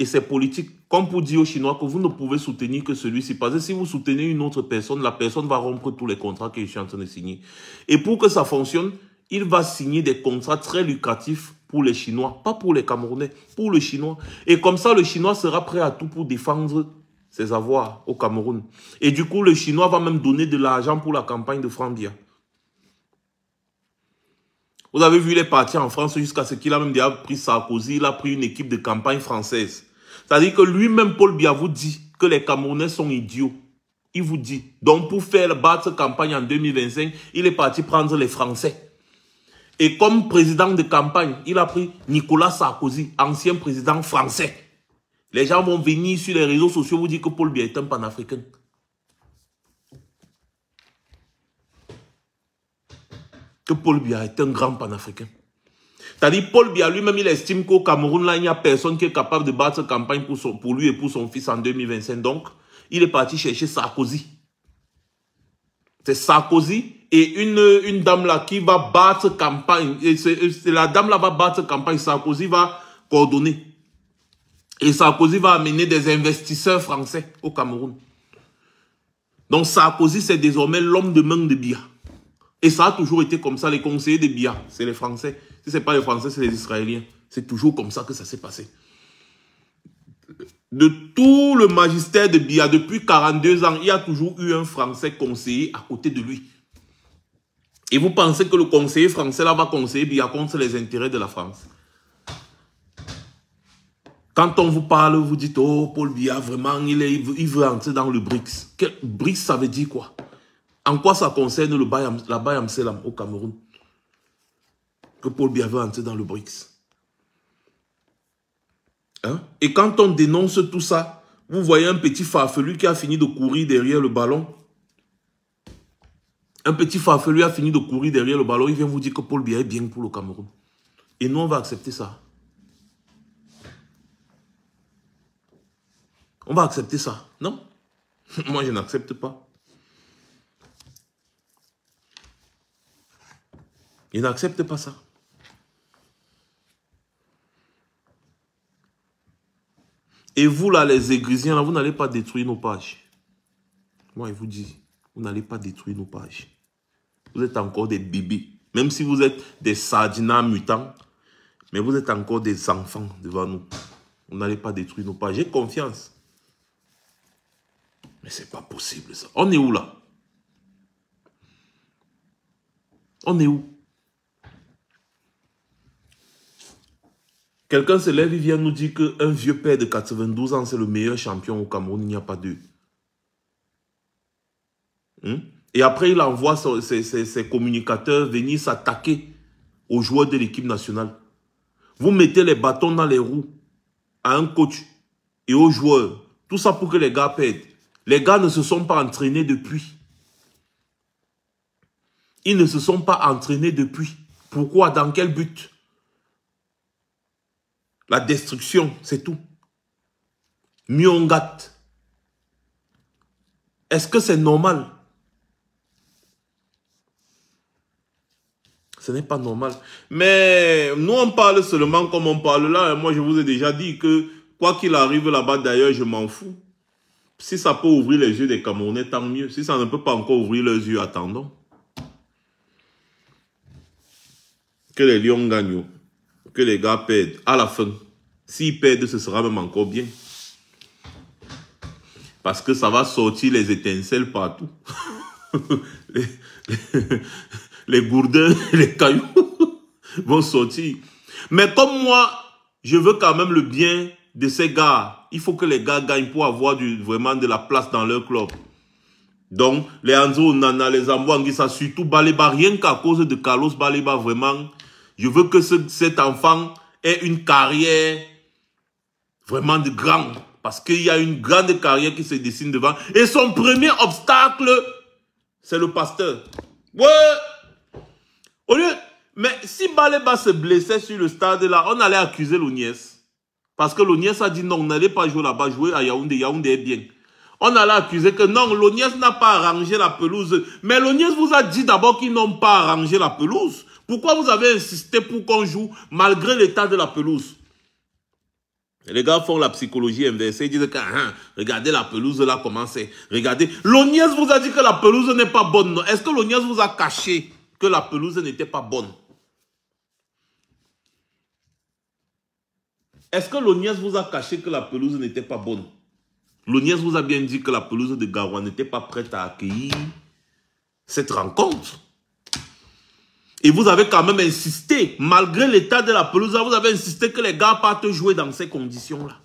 Et c'est politique, comme pour dire aux Chinois que vous ne pouvez soutenir que celui-ci. Parce que si vous soutenez une autre personne, la personne va rompre tous les contrats que je suis en train de signer. Et pour que ça fonctionne, il va signer des contrats très lucratifs pour les Chinois, pas pour les Camerounais, pour le Chinois. Et comme ça, le Chinois sera prêt à tout pour défendre ses avoirs au Cameroun. Et du coup, le Chinois va même donner de l'argent pour la campagne de Bia. Vous avez vu, les est parti en France jusqu'à ce qu'il a même déjà pris Sarkozy, il a pris une équipe de campagne française. C'est-à-dire que lui-même, Paul Bia, vous dit que les Camerounais sont idiots. Il vous dit. Donc, pour faire battre campagne en 2025, il est parti prendre les Français. Et comme président de campagne, il a pris Nicolas Sarkozy, ancien président français. Les gens vont venir sur les réseaux sociaux vous dire que Paul Biya est un panafricain. Que Paul Biya est un grand panafricain. C'est-à-dire, Paul Biya lui-même, il estime qu'au Cameroun, là, il n'y a personne qui est capable de battre campagne pour, son, pour lui et pour son fils en 2025. Donc, il est parti chercher Sarkozy. C'est Sarkozy et une, une dame là qui va battre campagne. Et la dame là va battre campagne. Sarkozy va coordonner. Et Sarkozy va amener des investisseurs français au Cameroun. Donc Sarkozy, c'est désormais l'homme de main de Bia. Et ça a toujours été comme ça. Les conseillers de Bia, c'est les Français. Si ce n'est pas les Français, c'est les Israéliens. C'est toujours comme ça que ça s'est passé. De tout le magistère de Bia, depuis 42 ans, il y a toujours eu un Français conseiller à côté de lui. Et vous pensez que le conseiller français là va conseiller Bia contre les intérêts de la France quand on vous parle, vous dites, oh, Paul Biya, vraiment, il, veut, entrer dans le BRICS. Quel, BRICS, ça veut dire quoi En quoi ça concerne le la Bayam Selam au Cameroun Que Paul Biya veut entrer dans le BRICS. Hein? Et quand on dénonce tout ça, vous voyez un petit farfelu qui a fini de courir derrière le ballon. Un petit farfelu a fini de courir derrière le ballon. Il vient vous dire que Paul Biya est bien pour le Cameroun. Et nous, on va accepter ça. on va accepter ça. Non, moi je n'accepte pas. Je n'accepte pas ça. Et vous là, les églisiens, là, vous n'allez pas détruire nos pages. Moi, je vous dis, vous n'allez pas détruire nos pages. Vous êtes encore des bébés. Même si vous êtes des sardinats mutants, mais vous êtes encore des enfants devant nous. Vous n'allez pas détruire nos pages. J'ai confiance. Mais c'est pas possible ça. On est où là On est où Quelqu'un se lève, il vient nous dire qu'un vieux père de 92 ans, c'est le meilleur champion au Cameroun, il n'y a pas deux. Hein? Et après, il envoie ses, communicateurs venir s'attaquer aux joueurs de l'équipe nationale. Vous mettez les bâtons dans les roues à un coach et aux joueurs. Tout ça pour que les gars perdent. Les gars ne se sont pas entraînés depuis. Ils ne se sont pas entraînés depuis. Pourquoi Dans quel but La destruction, c'est tout. Myongat. Est-ce que c'est normal Ce n'est pas normal. Mais nous, on parle seulement comme on parle là. Moi, je vous ai déjà dit que quoi qu'il arrive là-bas, d'ailleurs, je m'en fous. Si ça peut ouvrir les yeux des Camerounais, tant mieux. Si ça ne peut pas encore ouvrir leurs yeux, attendons. Que les Lions gagnent, que les gars perdent. À la fin, s'ils perdent, ce sera même encore bien. Parce que ça va sortir les étincelles partout. les, gourdins, les cailloux vont sortir. Mais comme moi, je veux quand même le bien de ces gars il faut que les gars gagnent pour avoir vraiment de la place dans leur club. Donc, les Anzo Nana, les ça surtout Baleba, rien qu'à cause de Carlos Baleba, vraiment, je veux que cet enfant ait une carrière vraiment de grande. Parce qu'il y a une grande carrière qui se dessine devant. Et son premier obstacle, c'est le pasteur. Ouais Mais si Baleba se blessait sur le stade là, on allait accuser nièce. Parce que Loniès a dit non, n'allez pas jouer là-bas, jouer à Yaoundé, Yaoundé est bien. On a l'accusé que non, l'ONIES n'a pas arrangé la pelouse. Mais l'ONIES vous a dit d'abord qu'ils n'ont pas arrangé la pelouse. Pourquoi vous avez insisté pour qu'on joue malgré l'état de la pelouse les gars font la psychologie inversée, ils disent que hein, regardez la pelouse là comment c'est. Regardez, l'ONIES vous a dit que la pelouse n'est pas bonne. Est-ce que l'ONIES vous a caché que la pelouse n'était pas bonne Est-ce que l'ONIES vous a caché que la pelouse n'était pas bonne L'ONIES vous a bien dit que la pelouse de Garoua n'était pas prête à accueillir cette rencontre. Et vous avez quand même insisté, malgré l'état de la pelouse, vous avez insisté que les gars partent jouer dans ces conditions-là.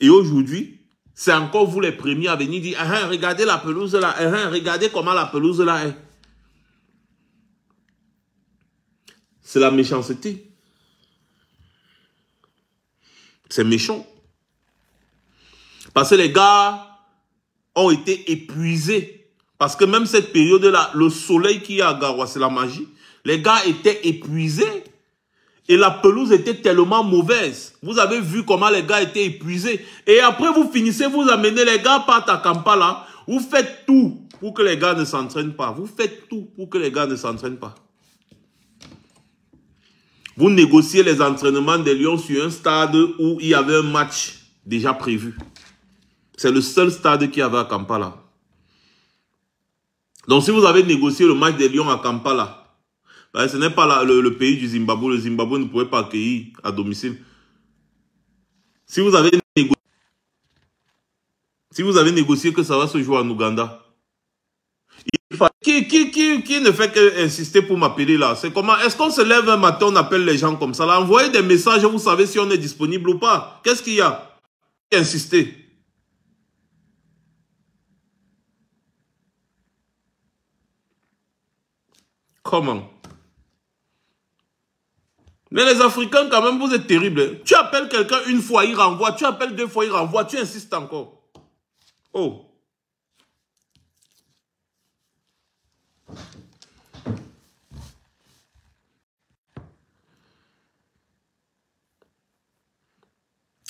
Et aujourd'hui, c'est encore vous les premiers à venir dire, hein, regardez la pelouse là, hein, hein, regardez comment la pelouse là est. C'est la méchanceté. C'est méchant. Parce que les gars ont été épuisés. Parce que même cette période-là, le soleil qui est à Garoua, c'est la magie. Les gars étaient épuisés. Et la pelouse était tellement mauvaise. Vous avez vu comment les gars étaient épuisés. Et après, vous finissez, vous amenez les gars par Takampa là. Vous faites tout pour que les gars ne s'entraînent pas. Vous faites tout pour que les gars ne s'entraînent pas. Vous négociez les entraînements des Lions sur un stade où il y avait un match déjà prévu. C'est le seul stade qu'il y avait à Kampala. Donc si vous avez négocié le match des Lions à Kampala, bah, ce n'est pas le, pays du Zimbabwe. Le Zimbabwe ne pouvait pas accueillir à domicile. si vous avez négocié que ça va se jouer en Ouganda, qui, qui, ne fait qu'insister pour m'appeler là C'est comment Est-ce qu'on se lève un matin, on appelle les gens comme ça là Envoyez des messages, vous savez si on est disponible ou pas. Qu'est-ce qu'il y a Insister. Comment mais les Africains, quand même, vous êtes terribles. Hein. Tu appelles quelqu'un une fois, il renvoie. Tu appelles deux fois, il renvoie. Tu insistes encore. Oh.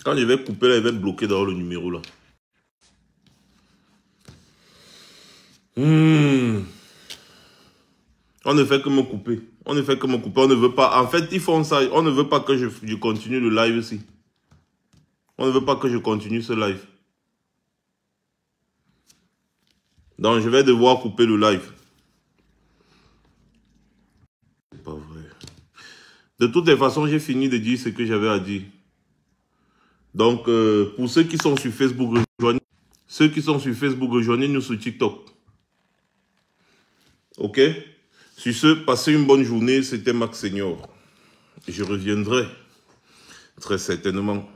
Quand je vais couper, là, il va être bloqué dans le numéro, là. Hmm. On ne fait que me couper. On ne fait que me couper. On ne veut pas. En fait, ils font ça. On ne veut pas que je, continue le live aussi. On ne veut pas que je continue ce live. Donc, je vais devoir couper le live. C'est pas vrai. De toutes les façons, j'ai fini de dire ce que j'avais à dire. Donc, euh, pour ceux qui sont sur Facebook, rejoignez. Ceux qui sont sur Facebook, rejoignez-nous sur TikTok. Ok Sur ce, passez une bonne journée. C'était Max Senior. Je reviendrai, très certainement.